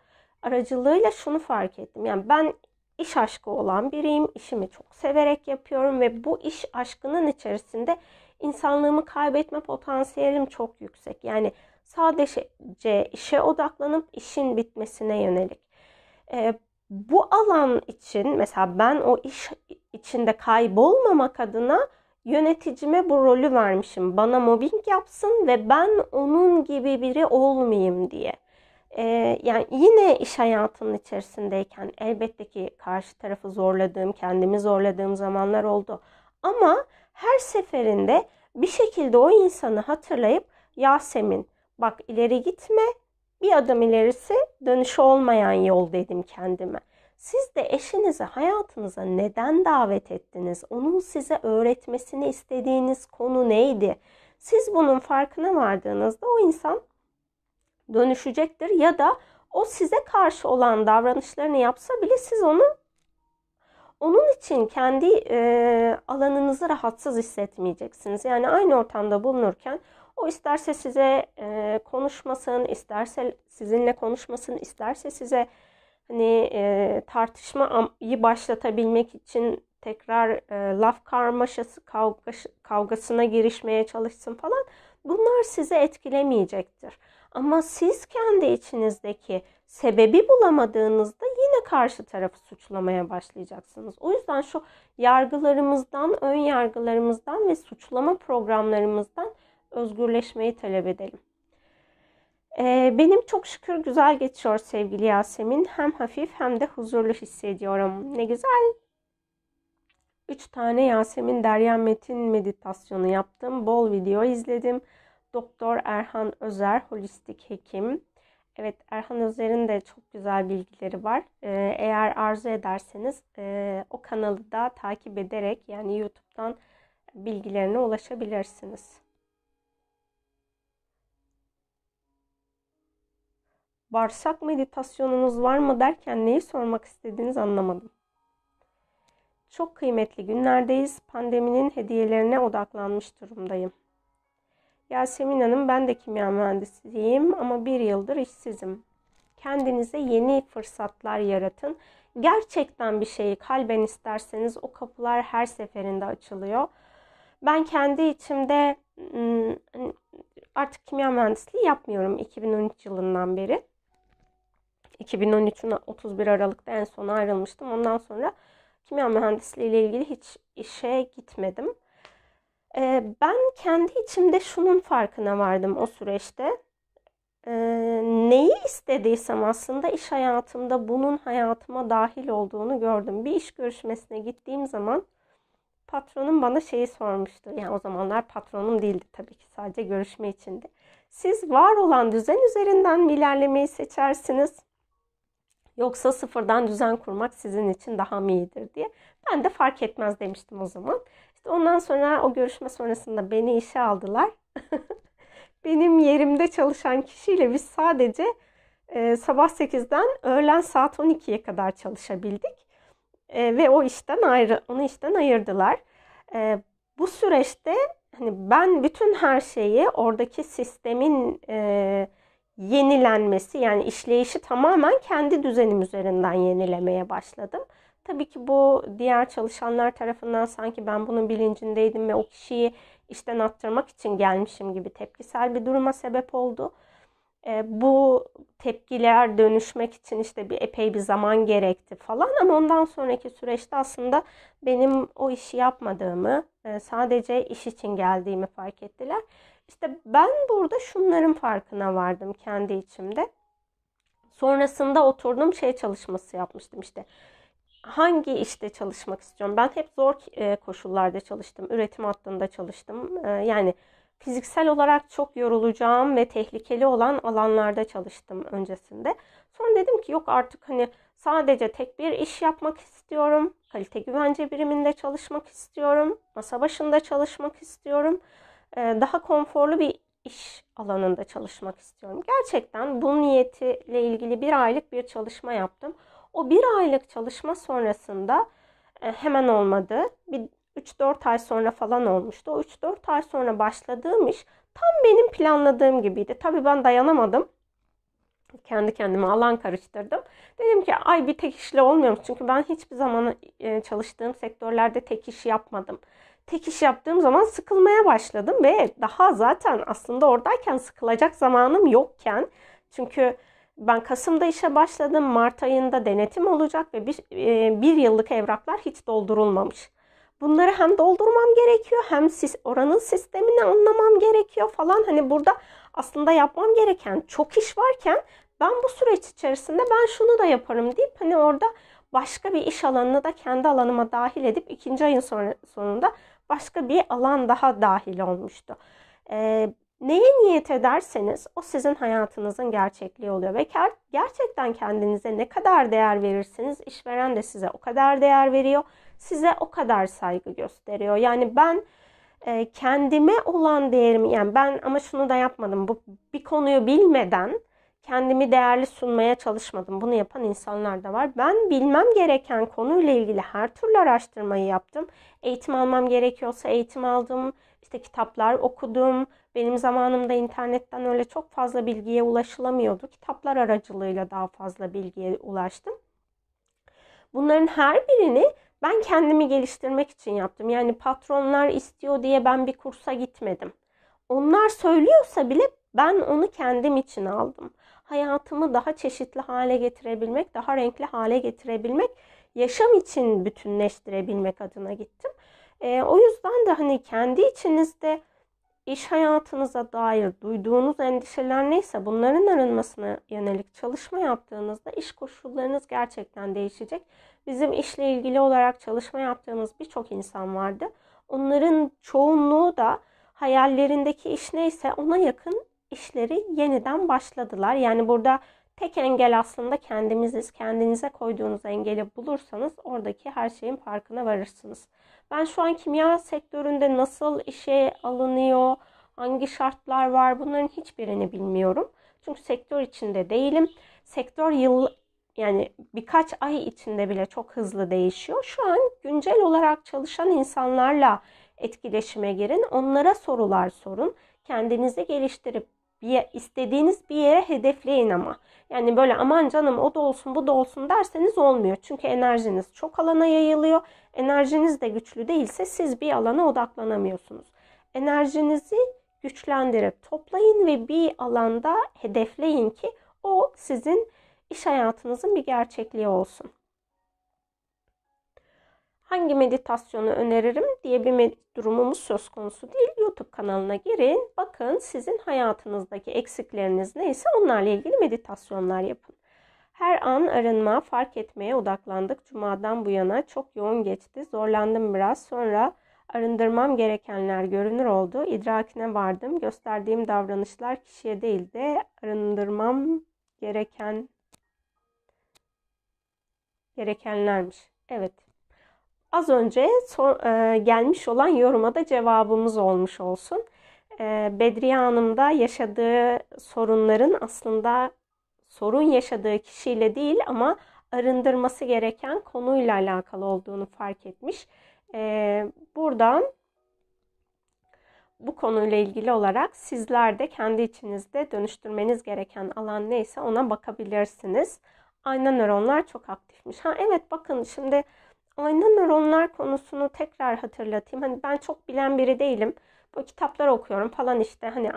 aracılığıyla şunu fark ettim. Yani ben iş aşkı olan biriyim. İşimi çok severek yapıyorum ve bu iş aşkının içerisinde insanlığımı kaybetme potansiyelim çok yüksek. Yani sadece işe odaklanıp işin bitmesine yönelik. E, bu alan için mesela ben o iş içinde kaybolmamak adına yöneticime bu rolü vermişim. Bana mobbing yapsın ve ben onun gibi biri olmayayım diye. Ee, yani yine iş hayatının içerisindeyken elbette ki karşı tarafı zorladığım, kendimi zorladığım zamanlar oldu. Ama her seferinde bir şekilde o insanı hatırlayıp Yasemin bak ileri gitme bir adım ilerisi dönüşü olmayan yol dedim kendime. Siz de eşinizi hayatınıza neden davet ettiniz? Onun size öğretmesini istediğiniz konu neydi? Siz bunun farkına vardığınızda o insan dönüşecektir ya da o size karşı olan davranışlarını yapsa bile siz onu onun için kendi e, alanınızı rahatsız hissetmeyeceksiniz. Yani aynı ortamda bulunurken o isterse size e, konuşmasın, isterse sizinle konuşmasın, isterse size hani e, tartışmayı başlatabilmek için tekrar e, laf karmaşası kavgaş, kavgasına girişmeye çalışsın falan. Bunlar sizi etkilemeyecektir. Ama siz kendi içinizdeki sebebi bulamadığınızda yine karşı tarafı suçlamaya başlayacaksınız. O yüzden şu yargılarımızdan, ön yargılarımızdan ve suçlama programlarımızdan özgürleşmeyi talep edelim. Ee, benim çok şükür güzel geçiyor sevgili Yasemin. Hem hafif hem de huzurlu hissediyorum. Ne güzel. Üç tane Yasemin Derya Metin meditasyonu yaptım. Bol video izledim. Doktor Erhan Özer, holistik hekim. Evet Erhan Özer'in de çok güzel bilgileri var. Ee, eğer arzu ederseniz e, o kanalı da takip ederek yani YouTube'dan bilgilerine ulaşabilirsiniz. Bağırsak meditasyonunuz var mı derken neyi sormak istediğinizi anlamadım. Çok kıymetli günlerdeyiz. Pandeminin hediyelerine odaklanmış durumdayım. Yasemin Hanım ben de kimya mühendisiyim ama bir yıldır işsizim. Kendinize yeni fırsatlar yaratın. Gerçekten bir şeyi kalben isterseniz o kapılar her seferinde açılıyor. Ben kendi içimde hmm, hani, artık kimya mühendisliği yapmıyorum 2013 yılından beri. 2013'ün 31 Aralık'ta en son ayrılmıştım. Ondan sonra kimya mühendisliği ile ilgili hiç işe gitmedim. Ee, ben kendi içimde şunun farkına vardım o süreçte. Ee, neyi istediysem aslında iş hayatımda bunun hayatıma dahil olduğunu gördüm. Bir iş görüşmesine gittiğim zaman patronum bana şeyi sormuştu. Yani o zamanlar patronum değildi tabii ki sadece görüşme içindi. Siz var olan düzen üzerinden mi ilerlemeyi seçersiniz? Yoksa sıfırdan düzen kurmak sizin için daha mı iyidir diye. Ben de fark etmez demiştim o zaman. İşte ondan sonra o görüşme sonrasında beni işe aldılar. Benim yerimde çalışan kişiyle biz sadece e, sabah 8'den öğlen saat 12'ye kadar çalışabildik. E, ve o işten ayrı, onu işten ayırdılar. E, bu süreçte hani ben bütün her şeyi oradaki sistemin e, yenilenmesi yani işleyişi tamamen kendi düzenim üzerinden yenilemeye başladım. Tabii ki bu diğer çalışanlar tarafından sanki ben bunun bilincindeydim ve o kişiyi işten attırmak için gelmişim gibi tepkisel bir duruma sebep oldu. E, bu tepkiler dönüşmek için işte bir epey bir zaman gerekti falan ama ondan sonraki süreçte aslında benim o işi yapmadığımı, e, sadece iş için geldiğimi fark ettiler işte ben burada şunların farkına vardım kendi içimde. Sonrasında oturdum şey çalışması yapmıştım işte. Hangi işte çalışmak istiyorum? Ben hep zor e, koşullarda çalıştım. Üretim hattında çalıştım. E, yani fiziksel olarak çok yorulacağım ve tehlikeli olan alanlarda çalıştım öncesinde. Sonra dedim ki yok artık hani sadece tek bir iş yapmak istiyorum. Kalite güvence biriminde çalışmak istiyorum. Masa başında çalışmak istiyorum. Ee, daha konforlu bir iş alanında çalışmak istiyorum. Gerçekten bu niyetiyle ilgili bir aylık bir çalışma yaptım. O bir aylık çalışma sonrasında e, hemen olmadı. Bir 3-4 ay sonra falan olmuştu. O 3-4 ay sonra başladığım iş tam benim planladığım gibiydi. Tabii ben dayanamadım. Kendi kendime alan karıştırdım. Dedim ki ay bir tek işle olmuyormuş. Çünkü ben hiçbir zaman e, çalıştığım sektörlerde tek iş yapmadım tek iş yaptığım zaman sıkılmaya başladım ve daha zaten aslında oradayken sıkılacak zamanım yokken çünkü ben Kasım'da işe başladım. Mart ayında denetim olacak ve bir, e, bir yıllık evraklar hiç doldurulmamış. Bunları hem doldurmam gerekiyor hem sis, oranın sistemini anlamam gerekiyor falan. Hani burada aslında yapmam gereken çok iş varken ben bu süreç içerisinde ben şunu da yaparım deyip hani orada başka bir iş alanını da kendi alanıma dahil edip ikinci ayın sonra, sonunda başka bir alan daha dahil olmuştu. E, neye niyet ederseniz o sizin hayatınızın gerçekliği oluyor ve gerçekten kendinize ne kadar değer verirseniz işveren de size o kadar değer veriyor. Size o kadar saygı gösteriyor. Yani ben e, kendime olan değerimi yani ben ama şunu da yapmadım. Bu bir konuyu bilmeden kendimi değerli sunmaya çalışmadım. Bunu yapan insanlar da var. Ben bilmem gereken konuyla ilgili her türlü araştırmayı yaptım. Eğitim almam gerekiyorsa eğitim aldım. İşte kitaplar okudum. Benim zamanımda internetten öyle çok fazla bilgiye ulaşılamıyordu. Kitaplar aracılığıyla daha fazla bilgiye ulaştım. Bunların her birini ben kendimi geliştirmek için yaptım. Yani patronlar istiyor diye ben bir kursa gitmedim. Onlar söylüyorsa bile ben onu kendim için aldım hayatımı daha çeşitli hale getirebilmek, daha renkli hale getirebilmek, yaşam için bütünleştirebilmek adına gittim. E, o yüzden de hani kendi içinizde iş hayatınıza dair duyduğunuz endişeler neyse bunların arınmasına yönelik çalışma yaptığınızda iş koşullarınız gerçekten değişecek. Bizim işle ilgili olarak çalışma yaptığımız birçok insan vardı. Onların çoğunluğu da hayallerindeki iş neyse ona yakın işleri yeniden başladılar. Yani burada tek engel aslında kendimiziz. Kendinize koyduğunuz engeli bulursanız oradaki her şeyin farkına varırsınız. Ben şu an kimya sektöründe nasıl işe alınıyor, hangi şartlar var bunların hiçbirini bilmiyorum. Çünkü sektör içinde değilim. Sektör yıl yani birkaç ay içinde bile çok hızlı değişiyor. Şu an güncel olarak çalışan insanlarla etkileşime girin. Onlara sorular sorun. Kendinizi geliştirip bir istediğiniz bir yere hedefleyin ama. Yani böyle aman canım o da olsun bu da olsun derseniz olmuyor. Çünkü enerjiniz çok alana yayılıyor. Enerjiniz de güçlü değilse siz bir alana odaklanamıyorsunuz. Enerjinizi güçlendirip toplayın ve bir alanda hedefleyin ki o sizin iş hayatınızın bir gerçekliği olsun hangi meditasyonu öneririm diye bir durumumuz söz konusu değil. YouTube kanalına girin, bakın sizin hayatınızdaki eksikleriniz neyse onlarla ilgili meditasyonlar yapın. Her an arınma, fark etmeye odaklandık. Cuma'dan bu yana çok yoğun geçti. Zorlandım biraz. Sonra arındırmam gerekenler görünür oldu. İdrakine vardım. Gösterdiğim davranışlar kişiye değil de arındırmam gereken gerekenlermiş. Evet az önce sor, e, gelmiş olan yoruma da cevabımız olmuş olsun. E, Bedriye Hanım da yaşadığı sorunların aslında sorun yaşadığı kişiyle değil ama arındırması gereken konuyla alakalı olduğunu fark etmiş. E, buradan bu konuyla ilgili olarak sizler de kendi içinizde dönüştürmeniz gereken alan neyse ona bakabilirsiniz. Aynen nöronlar çok aktifmiş. Ha evet bakın şimdi ayna nöronlar konusunu tekrar hatırlatayım. Hani ben çok bilen biri değilim. Bu kitaplar okuyorum falan işte hani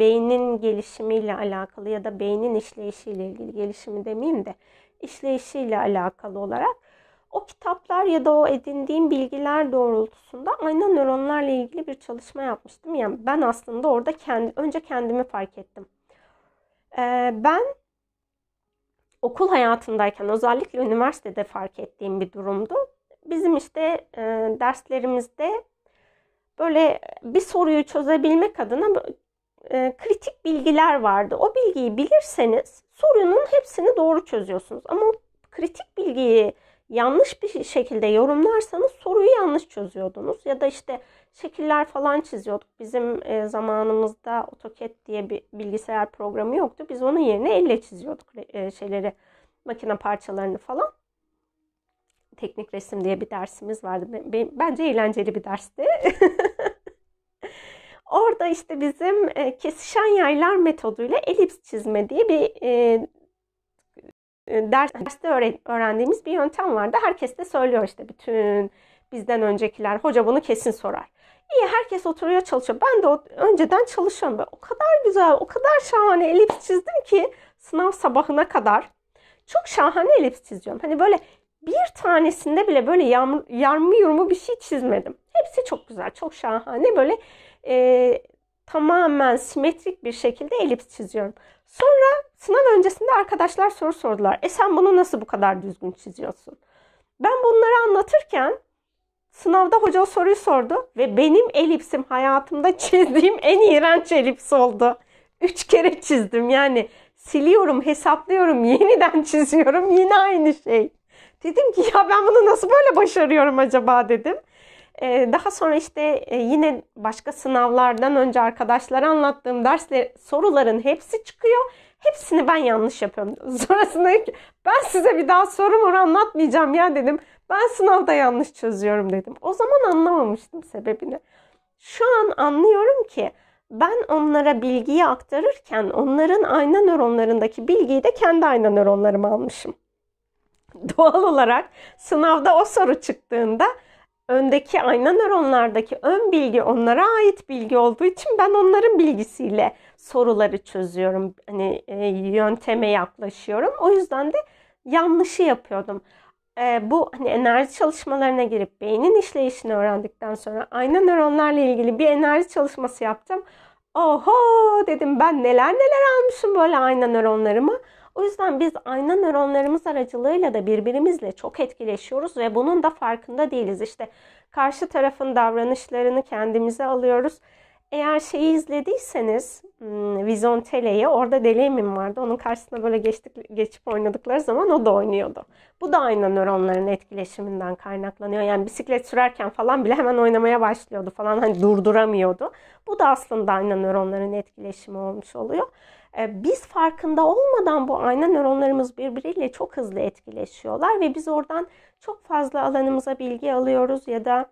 beynin gelişimiyle alakalı ya da beynin işleyişiyle ilgili gelişimi demeyeyim de işleyişiyle alakalı olarak o kitaplar ya da o edindiğim bilgiler doğrultusunda ayna nöronlarla ilgili bir çalışma yapmıştım. Yani ben aslında orada kendi önce kendimi fark ettim. Ee, ben okul hayatındayken özellikle üniversitede fark ettiğim bir durumdu. Bizim işte e, derslerimizde böyle bir soruyu çözebilmek adına e, kritik bilgiler vardı. O bilgiyi bilirseniz sorunun hepsini doğru çözüyorsunuz. Ama kritik bilgiyi yanlış bir şekilde yorumlarsanız soruyu yanlış çözüyordunuz. Ya da işte şekiller falan çiziyorduk. Bizim e, zamanımızda AutoCAD diye bir bilgisayar programı yoktu. Biz onun yerine elle çiziyorduk e, şeyleri, makine parçalarını falan. Teknik resim diye bir dersimiz vardı. Bence eğlenceli bir dersti. Orada işte bizim e, kesişen yaylar metoduyla elips çizme diye bir e, e derste öğrendiğimiz bir yöntem vardı. Herkes de söylüyor işte bütün bizden öncekiler hoca bunu kesin sorar. İyi herkes oturuyor çalışıyor. Ben de önceden çalışıyorum. Böyle. O kadar güzel, o kadar şahane elips çizdim ki sınav sabahına kadar. Çok şahane elips çiziyorum. Hani böyle bir tanesinde bile böyle yarmı yurumu bir şey çizmedim. Hepsi çok güzel, çok şahane. Böyle e, tamamen simetrik bir şekilde elips çiziyorum. Sonra sınav öncesinde arkadaşlar soru sordular. E sen bunu nasıl bu kadar düzgün çiziyorsun? Ben bunları anlatırken Sınavda hoca o soruyu sordu ve benim elipsim hayatımda çizdiğim en iğrenç elips oldu. Üç kere çizdim yani siliyorum, hesaplıyorum, yeniden çiziyorum yine aynı şey. Dedim ki ya ben bunu nasıl böyle başarıyorum acaba dedim. Ee, daha sonra işte e, yine başka sınavlardan önce arkadaşlara anlattığım dersler soruların hepsi çıkıyor. Hepsini ben yanlış yapıyorum. Sonrasında ben size bir daha sorum moru anlatmayacağım ya dedim. Ben sınavda yanlış çözüyorum dedim. O zaman anlamamıştım sebebini. Şu an anlıyorum ki ben onlara bilgiyi aktarırken onların ayna nöronlarındaki bilgiyi de kendi ayna nöronlarıma almışım. Doğal olarak sınavda o soru çıktığında öndeki ayna nöronlardaki ön bilgi onlara ait bilgi olduğu için ben onların bilgisiyle soruları çözüyorum. Hani e, yönteme yaklaşıyorum. O yüzden de yanlışı yapıyordum e, bu hani enerji çalışmalarına girip beynin işleyişini öğrendikten sonra aynı nöronlarla ilgili bir enerji çalışması yaptım. Oho dedim ben neler neler almışım böyle ayna nöronlarımı. O yüzden biz ayna nöronlarımız aracılığıyla da birbirimizle çok etkileşiyoruz ve bunun da farkında değiliz. İşte karşı tarafın davranışlarını kendimize alıyoruz eğer şeyi izlediyseniz hmm, Vizontele'yi orada Delemim vardı. Onun karşısına böyle geçtik, geçip oynadıkları zaman o da oynuyordu. Bu da aynı nöronların etkileşiminden kaynaklanıyor. Yani bisiklet sürerken falan bile hemen oynamaya başlıyordu falan hani durduramıyordu. Bu da aslında aynı nöronların etkileşimi olmuş oluyor. Ee, biz farkında olmadan bu ayna nöronlarımız birbiriyle çok hızlı etkileşiyorlar ve biz oradan çok fazla alanımıza bilgi alıyoruz ya da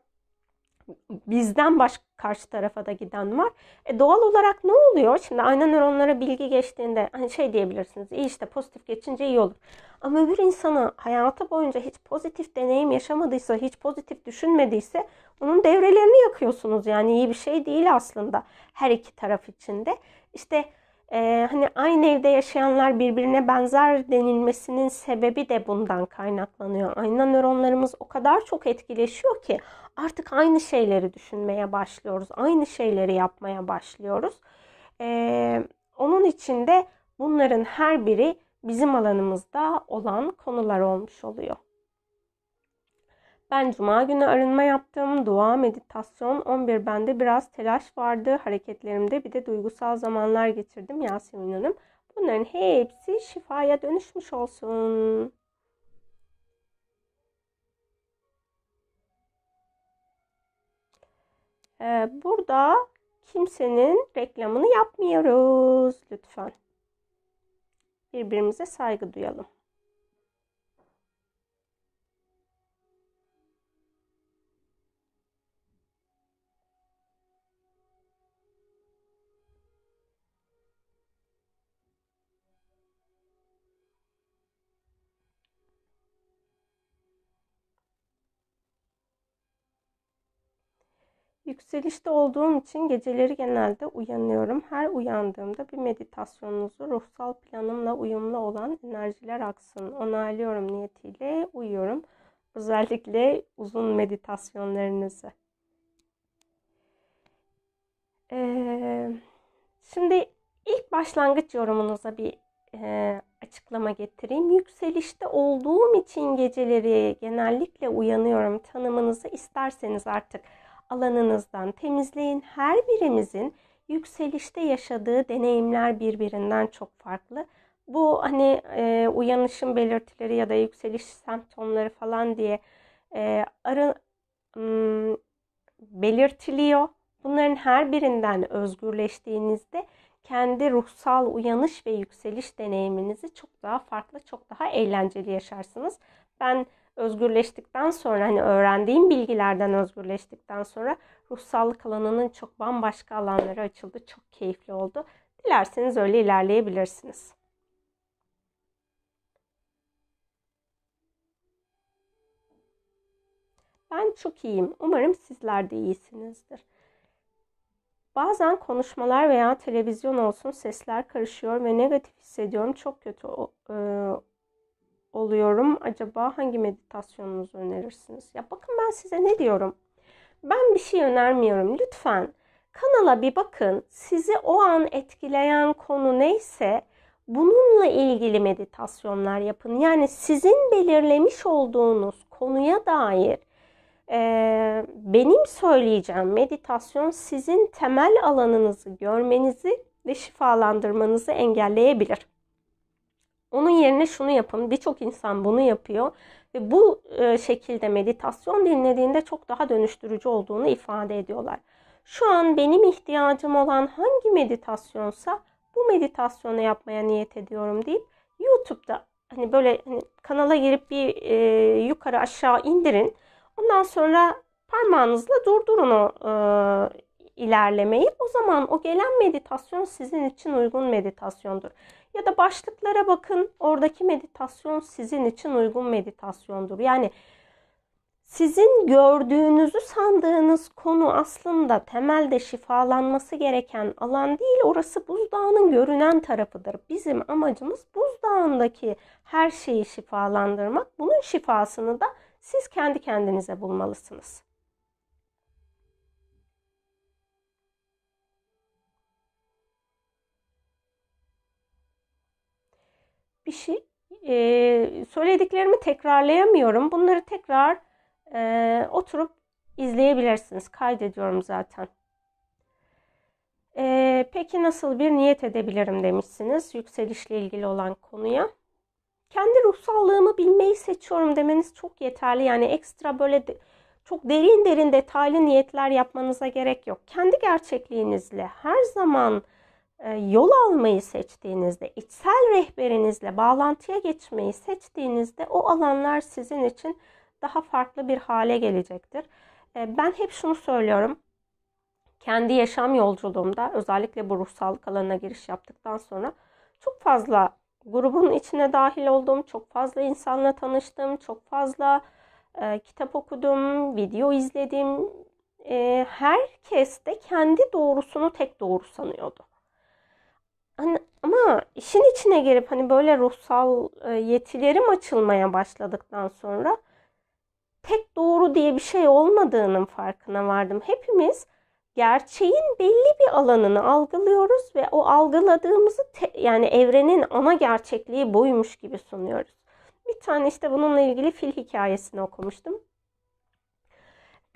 bizden başka karşı tarafa da giden var. E doğal olarak ne oluyor? Şimdi aynı nöronlara bilgi geçtiğinde hani şey diyebilirsiniz. İyi işte pozitif geçince iyi olur. Ama öbür insana hayatı boyunca hiç pozitif deneyim yaşamadıysa, hiç pozitif düşünmediyse onun devrelerini yakıyorsunuz. Yani iyi bir şey değil aslında her iki taraf içinde. de. İşte e, hani aynı evde yaşayanlar birbirine benzer denilmesinin sebebi de bundan kaynaklanıyor. Ayna nöronlarımız o kadar çok etkileşiyor ki artık aynı şeyleri düşünmeye başlıyoruz. Aynı şeyleri yapmaya başlıyoruz. E, onun için de bunların her biri bizim alanımızda olan konular olmuş oluyor. Ben cuma günü arınma yaptım. Dua, meditasyon, 11 bende biraz telaş vardı hareketlerimde. Bir de duygusal zamanlar geçirdim Yasemin Hanım. Bunların hepsi şifaya dönüşmüş olsun. Ee, burada kimsenin reklamını yapmıyoruz lütfen. Birbirimize saygı duyalım. Yükselişte olduğum için geceleri genelde uyanıyorum. Her uyandığımda bir meditasyonunuzu ruhsal planımla uyumlu olan enerjiler aksın. Onaylıyorum niyetiyle uyuyorum. Özellikle uzun meditasyonlarınızı. Ee, şimdi ilk başlangıç yorumunuza bir e, açıklama getireyim. Yükselişte olduğum için geceleri genellikle uyanıyorum. Tanımınızı isterseniz artık alanınızdan temizleyin. Her birimizin yükselişte yaşadığı deneyimler birbirinden çok farklı. Bu hani e, uyanışın belirtileri ya da yükseliş semptomları falan diye e, arı, m, belirtiliyor. Bunların her birinden özgürleştiğinizde kendi ruhsal uyanış ve yükseliş deneyiminizi çok daha farklı, çok daha eğlenceli yaşarsınız. Ben özgürleştikten sonra hani öğrendiğim bilgilerden özgürleştikten sonra ruhsallık alanının çok bambaşka alanları açıldı. Çok keyifli oldu. Dilerseniz öyle ilerleyebilirsiniz. Ben çok iyiyim. Umarım sizler de iyisinizdir. Bazen konuşmalar veya televizyon olsun sesler karışıyor ve negatif hissediyorum. Çok kötü e, oluyorum. Acaba hangi meditasyonunuzu önerirsiniz? Ya bakın ben size ne diyorum? Ben bir şey önermiyorum. Lütfen kanala bir bakın. Sizi o an etkileyen konu neyse bununla ilgili meditasyonlar yapın. Yani sizin belirlemiş olduğunuz konuya dair e, benim söyleyeceğim meditasyon sizin temel alanınızı görmenizi ve şifalandırmanızı engelleyebilir. Onun yerine şunu yapın. Birçok insan bunu yapıyor ve bu e, şekilde meditasyon dinlediğinde çok daha dönüştürücü olduğunu ifade ediyorlar. Şu an benim ihtiyacım olan hangi meditasyonsa bu meditasyonu yapmaya niyet ediyorum deyip YouTube'da hani böyle hani kanala girip bir e, yukarı aşağı indirin. Ondan sonra parmağınızla durdurun o e, ilerlemeyi o zaman o gelen meditasyon sizin için uygun meditasyondur. Ya da başlıklara bakın oradaki meditasyon sizin için uygun meditasyondur. Yani sizin gördüğünüzü sandığınız konu aslında temelde şifalanması gereken alan değil, orası buzdağının görünen tarafıdır. Bizim amacımız buzdağındaki her şeyi şifalandırmak. Bunun şifasını da siz kendi kendinize bulmalısınız. bir şey. E, söylediklerimi tekrarlayamıyorum. Bunları tekrar e, oturup izleyebilirsiniz. Kaydediyorum zaten. E, peki nasıl bir niyet edebilirim demişsiniz yükselişle ilgili olan konuya. Kendi ruhsallığımı bilmeyi seçiyorum demeniz çok yeterli. Yani ekstra böyle de, çok derin derin detaylı niyetler yapmanıza gerek yok. Kendi gerçekliğinizle her zaman e, yol almayı seçtiğinizde, içsel rehberinizle bağlantıya geçmeyi seçtiğinizde o alanlar sizin için daha farklı bir hale gelecektir. E, ben hep şunu söylüyorum. Kendi yaşam yolculuğumda özellikle bu ruhsallık alanına giriş yaptıktan sonra çok fazla grubun içine dahil oldum, çok fazla insanla tanıştım, çok fazla e, kitap okudum, video izledim. E, herkes de kendi doğrusunu tek doğru sanıyordu. Hani ama işin içine girip hani böyle ruhsal e, yetilerim açılmaya başladıktan sonra tek doğru diye bir şey olmadığının farkına vardım. Hepimiz gerçeğin belli bir alanını algılıyoruz ve o algıladığımızı te- yani evrenin ana gerçekliği boymuş gibi sunuyoruz. Bir tane işte bununla ilgili fil hikayesini okumuştum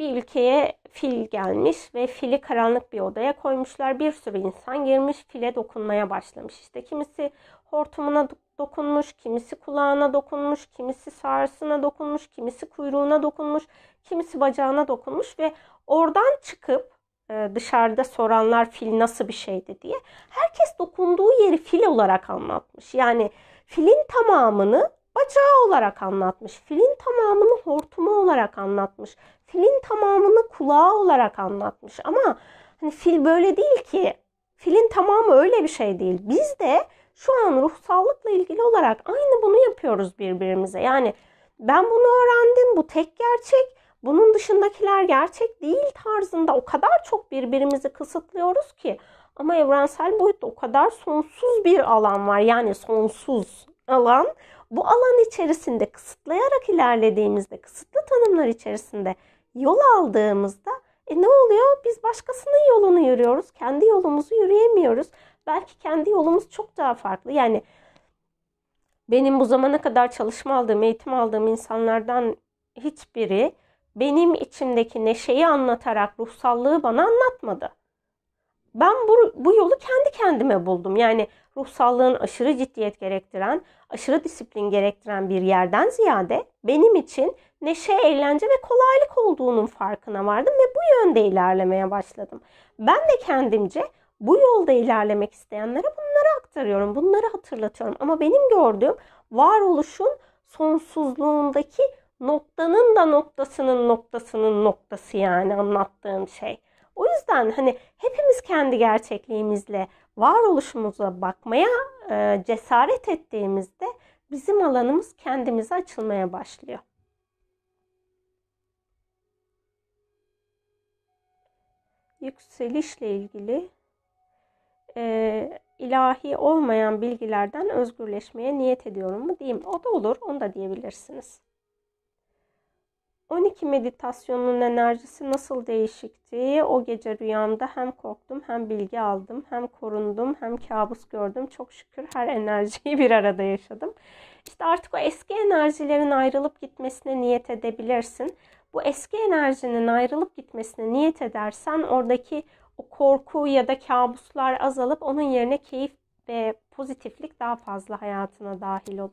bir ülkeye fil gelmiş ve fili karanlık bir odaya koymuşlar. Bir sürü insan girmiş, file dokunmaya başlamış. İşte kimisi hortumuna dokunmuş, kimisi kulağına dokunmuş, kimisi sağırsına dokunmuş, kimisi kuyruğuna dokunmuş, kimisi bacağına dokunmuş ve oradan çıkıp e, dışarıda soranlar fil nasıl bir şeydi diye herkes dokunduğu yeri fil olarak anlatmış. Yani filin tamamını bacağı olarak anlatmış. Filin tamamını hortumu olarak anlatmış filin tamamını kulağı olarak anlatmış ama hani fil böyle değil ki. Filin tamamı öyle bir şey değil. Biz de şu an ruhsallıkla ilgili olarak aynı bunu yapıyoruz birbirimize. Yani ben bunu öğrendim, bu tek gerçek, bunun dışındakiler gerçek değil tarzında o kadar çok birbirimizi kısıtlıyoruz ki. Ama evrensel boyutta o kadar sonsuz bir alan var. Yani sonsuz alan. Bu alan içerisinde kısıtlayarak ilerlediğimizde, kısıtlı tanımlar içerisinde yol aldığımızda e ne oluyor? Biz başkasının yolunu yürüyoruz. Kendi yolumuzu yürüyemiyoruz. Belki kendi yolumuz çok daha farklı. Yani benim bu zamana kadar çalışma aldığım, eğitim aldığım insanlardan hiçbiri benim içimdeki neşeyi anlatarak ruhsallığı bana anlatmadı. Ben bu, bu yolu kendi kendime buldum. Yani ruhsallığın aşırı ciddiyet gerektiren, aşırı disiplin gerektiren bir yerden ziyade benim için neşe, eğlence ve kolaylık olduğunun farkına vardım ve bu yönde ilerlemeye başladım. Ben de kendimce bu yolda ilerlemek isteyenlere bunları aktarıyorum, bunları hatırlatıyorum. Ama benim gördüğüm varoluşun sonsuzluğundaki noktanın da noktasının noktasının noktası yani anlattığım şey. O yüzden hani hepimiz kendi gerçekliğimizle, varoluşumuza bakmaya e, cesaret ettiğimizde bizim alanımız kendimize açılmaya başlıyor. yükselişle ilgili e, ilahi olmayan bilgilerden özgürleşmeye niyet ediyorum mu diyeyim. O da olur, onu da diyebilirsiniz. 12 meditasyonun enerjisi nasıl değişikti? O gece rüyamda hem korktum hem bilgi aldım hem korundum hem kabus gördüm. Çok şükür her enerjiyi bir arada yaşadım. İşte artık o eski enerjilerin ayrılıp gitmesine niyet edebilirsin bu eski enerjinin ayrılıp gitmesine niyet edersen oradaki o korku ya da kabuslar azalıp onun yerine keyif ve pozitiflik daha fazla hayatına dahil olur.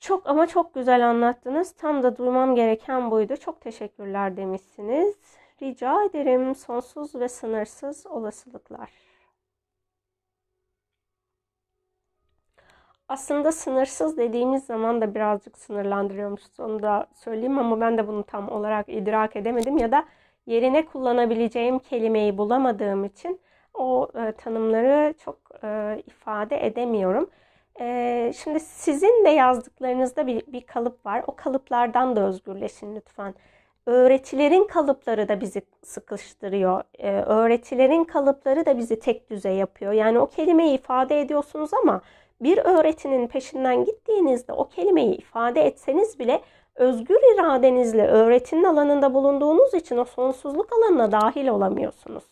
Çok ama çok güzel anlattınız. Tam da duymam gereken buydu. Çok teşekkürler demişsiniz. Rica ederim sonsuz ve sınırsız olasılıklar. Aslında sınırsız dediğimiz zaman da birazcık sınırlandırıyormuşuz. Onu da söyleyeyim ama ben de bunu tam olarak idrak edemedim ya da yerine kullanabileceğim kelimeyi bulamadığım için o e, tanımları çok e, ifade edemiyorum. E, şimdi sizin de yazdıklarınızda bir, bir kalıp var. O kalıplardan da özgürleşin lütfen. Öğretilerin kalıpları da bizi sıkıştırıyor. E, öğretilerin kalıpları da bizi tek düze yapıyor. Yani o kelimeyi ifade ediyorsunuz ama bir öğretinin peşinden gittiğinizde o kelimeyi ifade etseniz bile özgür iradenizle öğretinin alanında bulunduğunuz için o sonsuzluk alanına dahil olamıyorsunuz.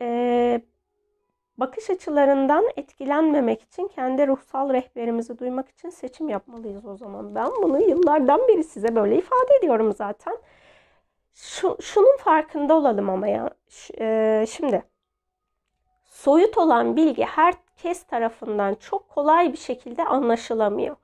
Ee, bakış açılarından etkilenmemek için kendi ruhsal rehberimizi duymak için seçim yapmalıyız o zaman. Ben bunu yıllardan beri size böyle ifade ediyorum zaten. Şu, şunun farkında olalım ama ya. Ee, şimdi soyut olan bilgi herkes tarafından çok kolay bir şekilde anlaşılamıyor.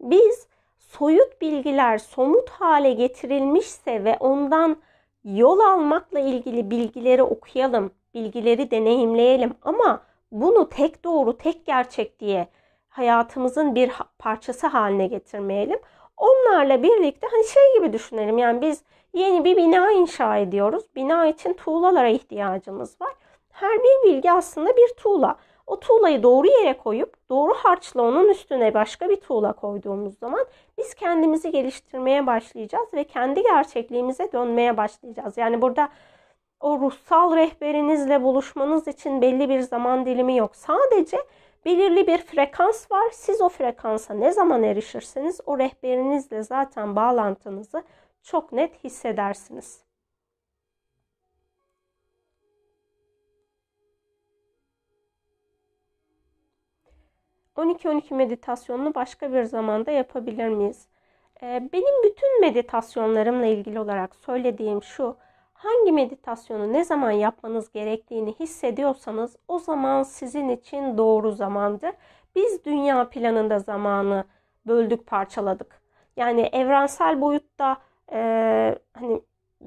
Biz soyut bilgiler somut hale getirilmişse ve ondan yol almakla ilgili bilgileri okuyalım, bilgileri deneyimleyelim ama bunu tek doğru, tek gerçek diye hayatımızın bir parçası haline getirmeyelim. Onlarla birlikte hani şey gibi düşünelim. Yani biz yeni bir bina inşa ediyoruz. Bina için tuğlalara ihtiyacımız var. Her bir bilgi aslında bir tuğla. O tuğlayı doğru yere koyup doğru harçla onun üstüne başka bir tuğla koyduğumuz zaman biz kendimizi geliştirmeye başlayacağız ve kendi gerçekliğimize dönmeye başlayacağız. Yani burada o ruhsal rehberinizle buluşmanız için belli bir zaman dilimi yok. Sadece belirli bir frekans var. Siz o frekansa ne zaman erişirseniz o rehberinizle zaten bağlantınızı çok net hissedersiniz. 12-12 meditasyonunu başka bir zamanda yapabilir miyiz? Ee, benim bütün meditasyonlarımla ilgili olarak söylediğim şu, hangi meditasyonu ne zaman yapmanız gerektiğini hissediyorsanız o zaman sizin için doğru zamandır. Biz dünya planında zamanı böldük, parçaladık. Yani evrensel boyutta e, hani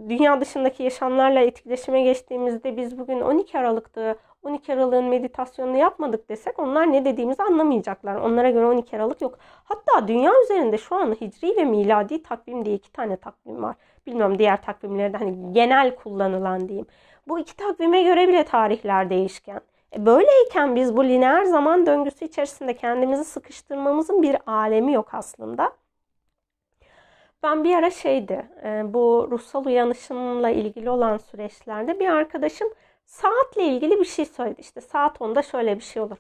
dünya dışındaki yaşamlarla etkileşime geçtiğimizde biz bugün 12 Aralık'tı, 12 Aralık'ın meditasyonunu yapmadık desek onlar ne dediğimizi anlamayacaklar. Onlara göre 12 Aralık yok. Hatta dünya üzerinde şu an Hicri ve Miladi takvim diye iki tane takvim var. Bilmem diğer takvimlerde hani genel kullanılan diyeyim. Bu iki takvime göre bile tarihler değişken. E böyleyken biz bu lineer zaman döngüsü içerisinde kendimizi sıkıştırmamızın bir alemi yok aslında. Ben bir ara şeydi, e, bu ruhsal uyanışımla ilgili olan süreçlerde bir arkadaşım saatle ilgili bir şey söyledi. İşte saat 10'da şöyle bir şey olur.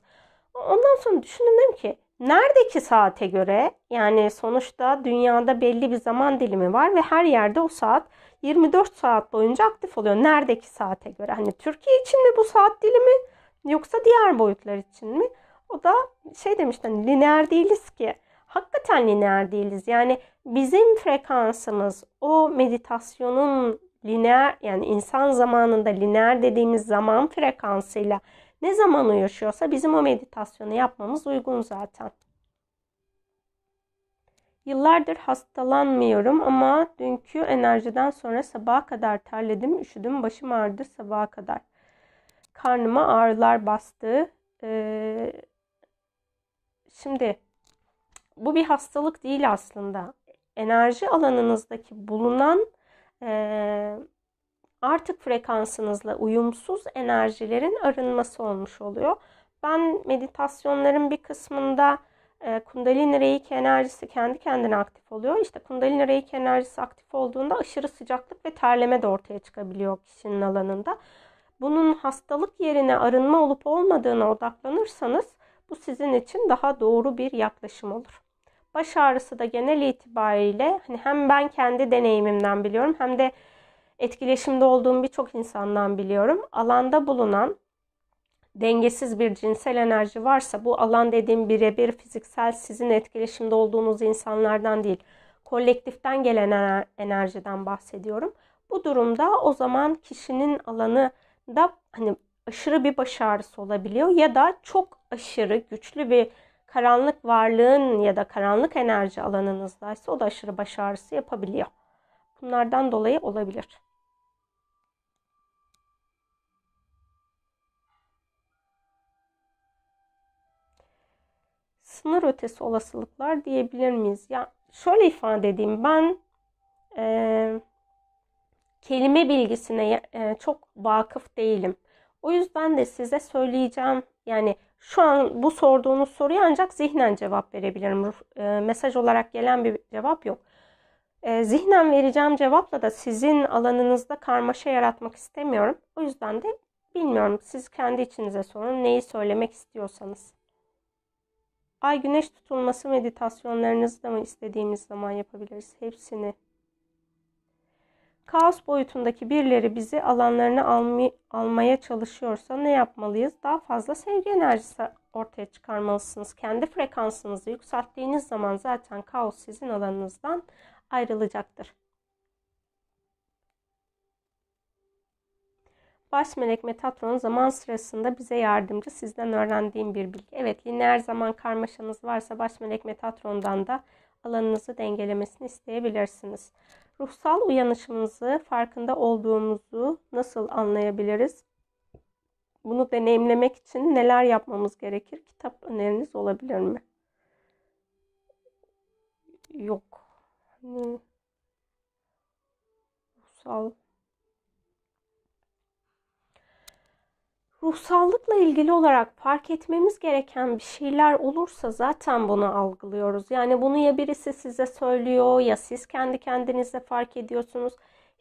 Ondan sonra düşündüm ki neredeki saate göre yani sonuçta dünyada belli bir zaman dilimi var ve her yerde o saat 24 saat boyunca aktif oluyor. Neredeki saate göre? Hani Türkiye için mi bu saat dilimi yoksa diğer boyutlar için mi? O da şey demişti hani lineer değiliz ki. Hakikaten lineer değiliz. Yani bizim frekansımız o meditasyonun lineer yani insan zamanında lineer dediğimiz zaman frekansıyla ne zaman uyuşuyorsa bizim o meditasyonu yapmamız uygun zaten. Yıllardır hastalanmıyorum ama dünkü enerjiden sonra sabaha kadar terledim, üşüdüm, başım ağrıdı sabaha kadar. Karnıma ağrılar bastı. Ee, şimdi bu bir hastalık değil aslında. Enerji alanınızdaki bulunan artık frekansınızla uyumsuz enerjilerin arınması olmuş oluyor. Ben meditasyonların bir kısmında e, kundalini reiki enerjisi kendi kendine aktif oluyor. İşte kundalini reiki enerjisi aktif olduğunda aşırı sıcaklık ve terleme de ortaya çıkabiliyor kişinin alanında. Bunun hastalık yerine arınma olup olmadığına odaklanırsanız bu sizin için daha doğru bir yaklaşım olur. Baş ağrısı da genel itibariyle hani hem ben kendi deneyimimden biliyorum hem de etkileşimde olduğum birçok insandan biliyorum. Alanda bulunan dengesiz bir cinsel enerji varsa bu alan dediğim birebir fiziksel sizin etkileşimde olduğunuz insanlardan değil, kolektiften gelen enerjiden bahsediyorum. Bu durumda o zaman kişinin alanı da hani aşırı bir baş ağrısı olabiliyor ya da çok aşırı güçlü bir karanlık varlığın ya da karanlık enerji alanınızdaysa o da aşırı baş ağrısı yapabiliyor. Bunlardan dolayı olabilir. Sınır ötesi olasılıklar diyebilir miyiz? Ya şöyle ifade edeyim. Ben e, kelime bilgisine e, çok vakıf değilim. O yüzden de size söyleyeceğim yani şu an bu sorduğunuz soruya ancak zihnen cevap verebilirim. E, mesaj olarak gelen bir cevap yok. E, zihnen vereceğim cevapla da sizin alanınızda karmaşa yaratmak istemiyorum. O yüzden de bilmiyorum. Siz kendi içinize sorun neyi söylemek istiyorsanız. Ay güneş tutulması meditasyonlarınızı da mı istediğimiz zaman yapabiliriz? Hepsini Kaos boyutundaki birileri bizi alanlarına almi, almaya çalışıyorsa ne yapmalıyız? Daha fazla sevgi enerjisi ortaya çıkarmalısınız. Kendi frekansınızı yükselttiğiniz zaman zaten kaos sizin alanınızdan ayrılacaktır. Baş melek Metatron zaman sırasında bize yardımcı sizden öğrendiğim bir bilgi. Evet lineer zaman karmaşanız varsa baş melek Metatron'dan da alanınızı dengelemesini isteyebilirsiniz. Ruhsal uyanışımızı farkında olduğumuzu nasıl anlayabiliriz? Bunu deneyimlemek için neler yapmamız gerekir? Kitap öneriniz olabilir mi? Yok. Hani ruhsal ruhsallıkla ilgili olarak fark etmemiz gereken bir şeyler olursa zaten bunu algılıyoruz. Yani bunu ya birisi size söylüyor ya siz kendi kendinize fark ediyorsunuz.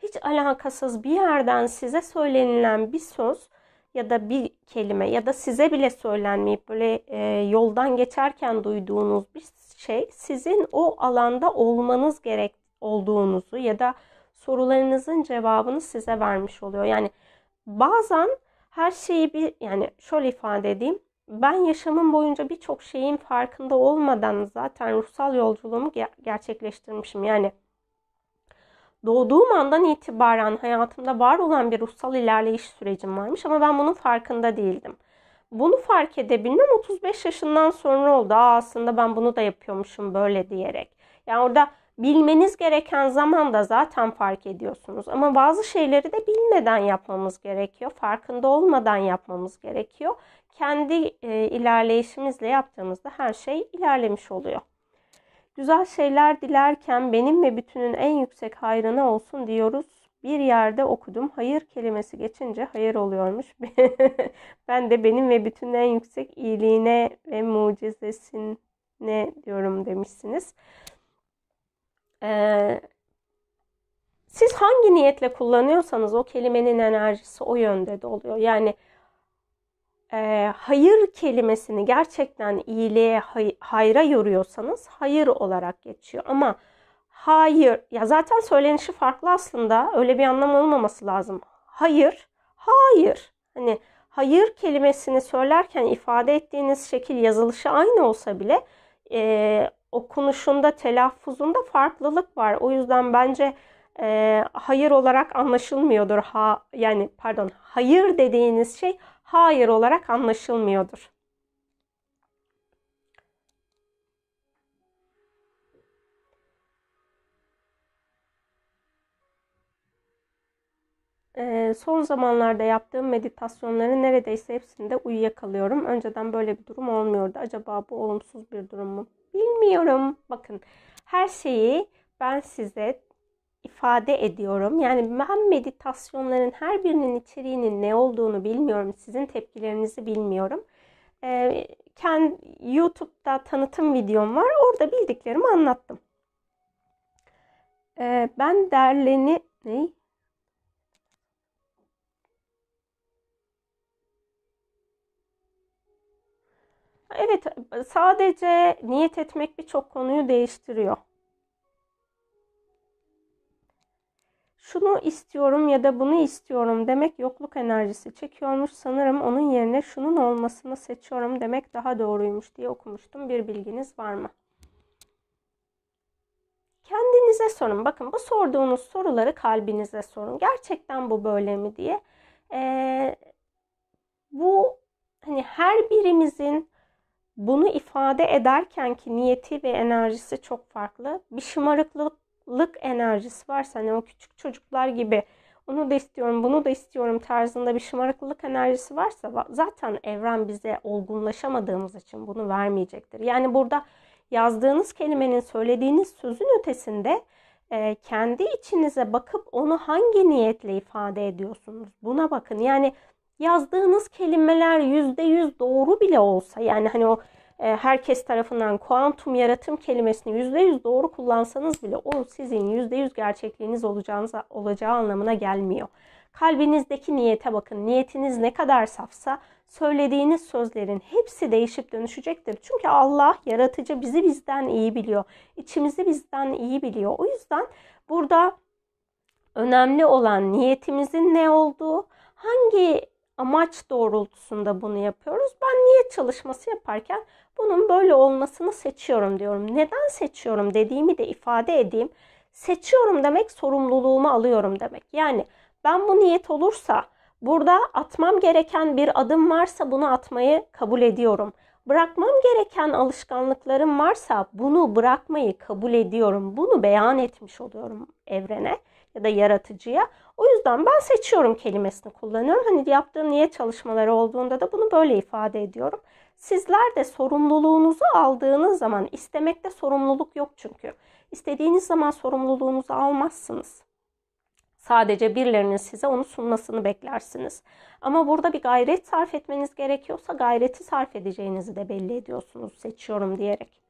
Hiç alakasız bir yerden size söylenilen bir söz ya da bir kelime ya da size bile söylenmeyip böyle e, yoldan geçerken duyduğunuz bir şey sizin o alanda olmanız gerek olduğunuzu ya da sorularınızın cevabını size vermiş oluyor. Yani bazen her şeyi bir yani şöyle ifade edeyim. Ben yaşamım boyunca birçok şeyin farkında olmadan zaten ruhsal yolculuğumu gerçekleştirmişim. Yani doğduğum andan itibaren hayatımda var olan bir ruhsal ilerleyiş sürecim varmış ama ben bunun farkında değildim. Bunu fark edebilmem 35 yaşından sonra oldu. Aa, aslında ben bunu da yapıyormuşum böyle diyerek. Yani orada bilmeniz gereken zaman da zaten fark ediyorsunuz. Ama bazı şeyleri de bilmeden yapmamız gerekiyor. Farkında olmadan yapmamız gerekiyor. Kendi e, ilerleyişimizle yaptığımızda her şey ilerlemiş oluyor. Güzel şeyler dilerken benim ve bütünün en yüksek hayrına olsun diyoruz. Bir yerde okudum hayır kelimesi geçince hayır oluyormuş. ben de benim ve bütünün en yüksek iyiliğine ve mucizesine diyorum demişsiniz siz hangi niyetle kullanıyorsanız o kelimenin enerjisi o yönde de oluyor. Yani e, hayır kelimesini gerçekten iyiliğe, hay, hayra yoruyorsanız hayır olarak geçiyor. Ama hayır, ya zaten söylenişi farklı aslında. Öyle bir anlam olmaması lazım. Hayır, hayır. Hani hayır kelimesini söylerken ifade ettiğiniz şekil yazılışı aynı olsa bile e, okunuşunda, telaffuzunda farklılık var. O yüzden bence e, hayır olarak anlaşılmıyordur. Ha yani pardon, hayır dediğiniz şey hayır olarak anlaşılmıyordur. E, son zamanlarda yaptığım meditasyonların neredeyse hepsinde uyuyakalıyorum. Önceden böyle bir durum olmuyordu. Acaba bu olumsuz bir durum mu? bilmiyorum. Bakın her şeyi ben size ifade ediyorum. Yani ben meditasyonların her birinin içeriğinin ne olduğunu bilmiyorum. Sizin tepkilerinizi bilmiyorum. Ee, kendi YouTube'da tanıtım videom var. Orada bildiklerimi anlattım. Ee, ben derleni... Ne? Evet, sadece niyet etmek birçok konuyu değiştiriyor. Şunu istiyorum ya da bunu istiyorum demek yokluk enerjisi çekiyormuş. Sanırım onun yerine şunun olmasını seçiyorum demek daha doğruymuş diye okumuştum. Bir bilginiz var mı? Kendinize sorun. Bakın bu sorduğunuz soruları kalbinize sorun. Gerçekten bu böyle mi diye. Ee, bu hani her birimizin bunu ifade ederken ki niyeti ve enerjisi çok farklı. Bir şımarıklık enerjisi varsa hani o küçük çocuklar gibi onu da istiyorum, bunu da istiyorum tarzında bir şımarıklılık enerjisi varsa zaten evren bize olgunlaşamadığımız için bunu vermeyecektir. Yani burada yazdığınız kelimenin, söylediğiniz sözün ötesinde e, kendi içinize bakıp onu hangi niyetle ifade ediyorsunuz? Buna bakın. Yani yazdığınız kelimeler %100 doğru bile olsa yani hani o e, herkes tarafından kuantum yaratım kelimesini %100 doğru kullansanız bile o sizin %100 gerçekliğiniz olacağınız, olacağı anlamına gelmiyor. Kalbinizdeki niyete bakın. Niyetiniz ne kadar safsa söylediğiniz sözlerin hepsi değişip dönüşecektir. Çünkü Allah yaratıcı bizi bizden iyi biliyor. İçimizi bizden iyi biliyor. O yüzden burada önemli olan niyetimizin ne olduğu, hangi amaç doğrultusunda bunu yapıyoruz. Ben niye çalışması yaparken bunun böyle olmasını seçiyorum diyorum. Neden seçiyorum dediğimi de ifade edeyim. Seçiyorum demek sorumluluğumu alıyorum demek. Yani ben bu niyet olursa burada atmam gereken bir adım varsa bunu atmayı kabul ediyorum. Bırakmam gereken alışkanlıklarım varsa bunu bırakmayı kabul ediyorum. Bunu beyan etmiş oluyorum evrene ya da yaratıcıya. O yüzden ben seçiyorum kelimesini kullanıyorum. Hani yaptığım niyet çalışmaları olduğunda da bunu böyle ifade ediyorum. Sizler de sorumluluğunuzu aldığınız zaman istemekte sorumluluk yok çünkü. İstediğiniz zaman sorumluluğunuzu almazsınız. Sadece birilerinin size onu sunmasını beklersiniz. Ama burada bir gayret sarf etmeniz gerekiyorsa gayreti sarf edeceğinizi de belli ediyorsunuz seçiyorum diyerek.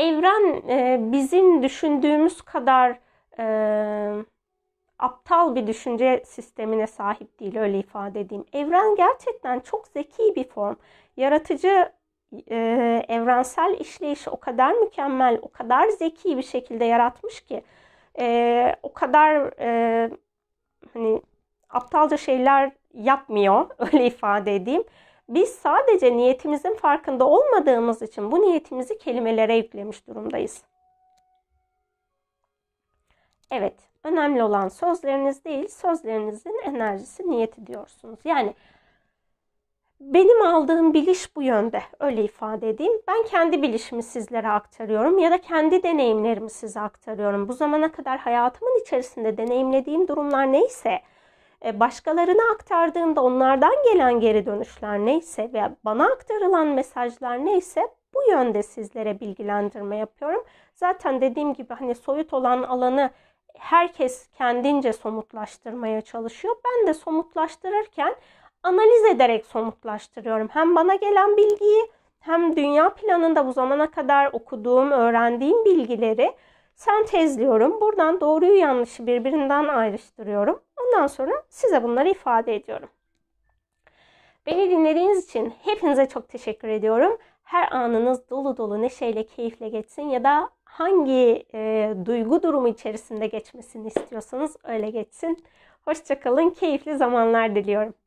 evren e, bizim düşündüğümüz kadar e, aptal bir düşünce sistemine sahip değil öyle ifade edeyim. Evren gerçekten çok zeki bir form. Yaratıcı e, evrensel işleyişi o kadar mükemmel, o kadar zeki bir şekilde yaratmış ki e, o kadar e, hani aptalca şeyler yapmıyor öyle ifade edeyim biz sadece niyetimizin farkında olmadığımız için bu niyetimizi kelimelere yüklemiş durumdayız. Evet, önemli olan sözleriniz değil, sözlerinizin enerjisi, niyeti diyorsunuz. Yani benim aldığım biliş bu yönde. Öyle ifade edeyim. Ben kendi bilişimi sizlere aktarıyorum ya da kendi deneyimlerimi size aktarıyorum. Bu zamana kadar hayatımın içerisinde deneyimlediğim durumlar neyse, e, başkalarına aktardığımda onlardan gelen geri dönüşler neyse veya bana aktarılan mesajlar neyse bu yönde sizlere bilgilendirme yapıyorum. Zaten dediğim gibi hani soyut olan alanı herkes kendince somutlaştırmaya çalışıyor. Ben de somutlaştırırken analiz ederek somutlaştırıyorum. Hem bana gelen bilgiyi hem dünya planında bu zamana kadar okuduğum, öğrendiğim bilgileri sentezliyorum. Buradan doğruyu yanlışı birbirinden ayrıştırıyorum. Ondan sonra size bunları ifade ediyorum. Beni dinlediğiniz için hepinize çok teşekkür ediyorum. Her anınız dolu dolu neşeyle, keyifle geçsin ya da hangi e, duygu durumu içerisinde geçmesini istiyorsanız öyle geçsin. Hoşçakalın, keyifli zamanlar diliyorum.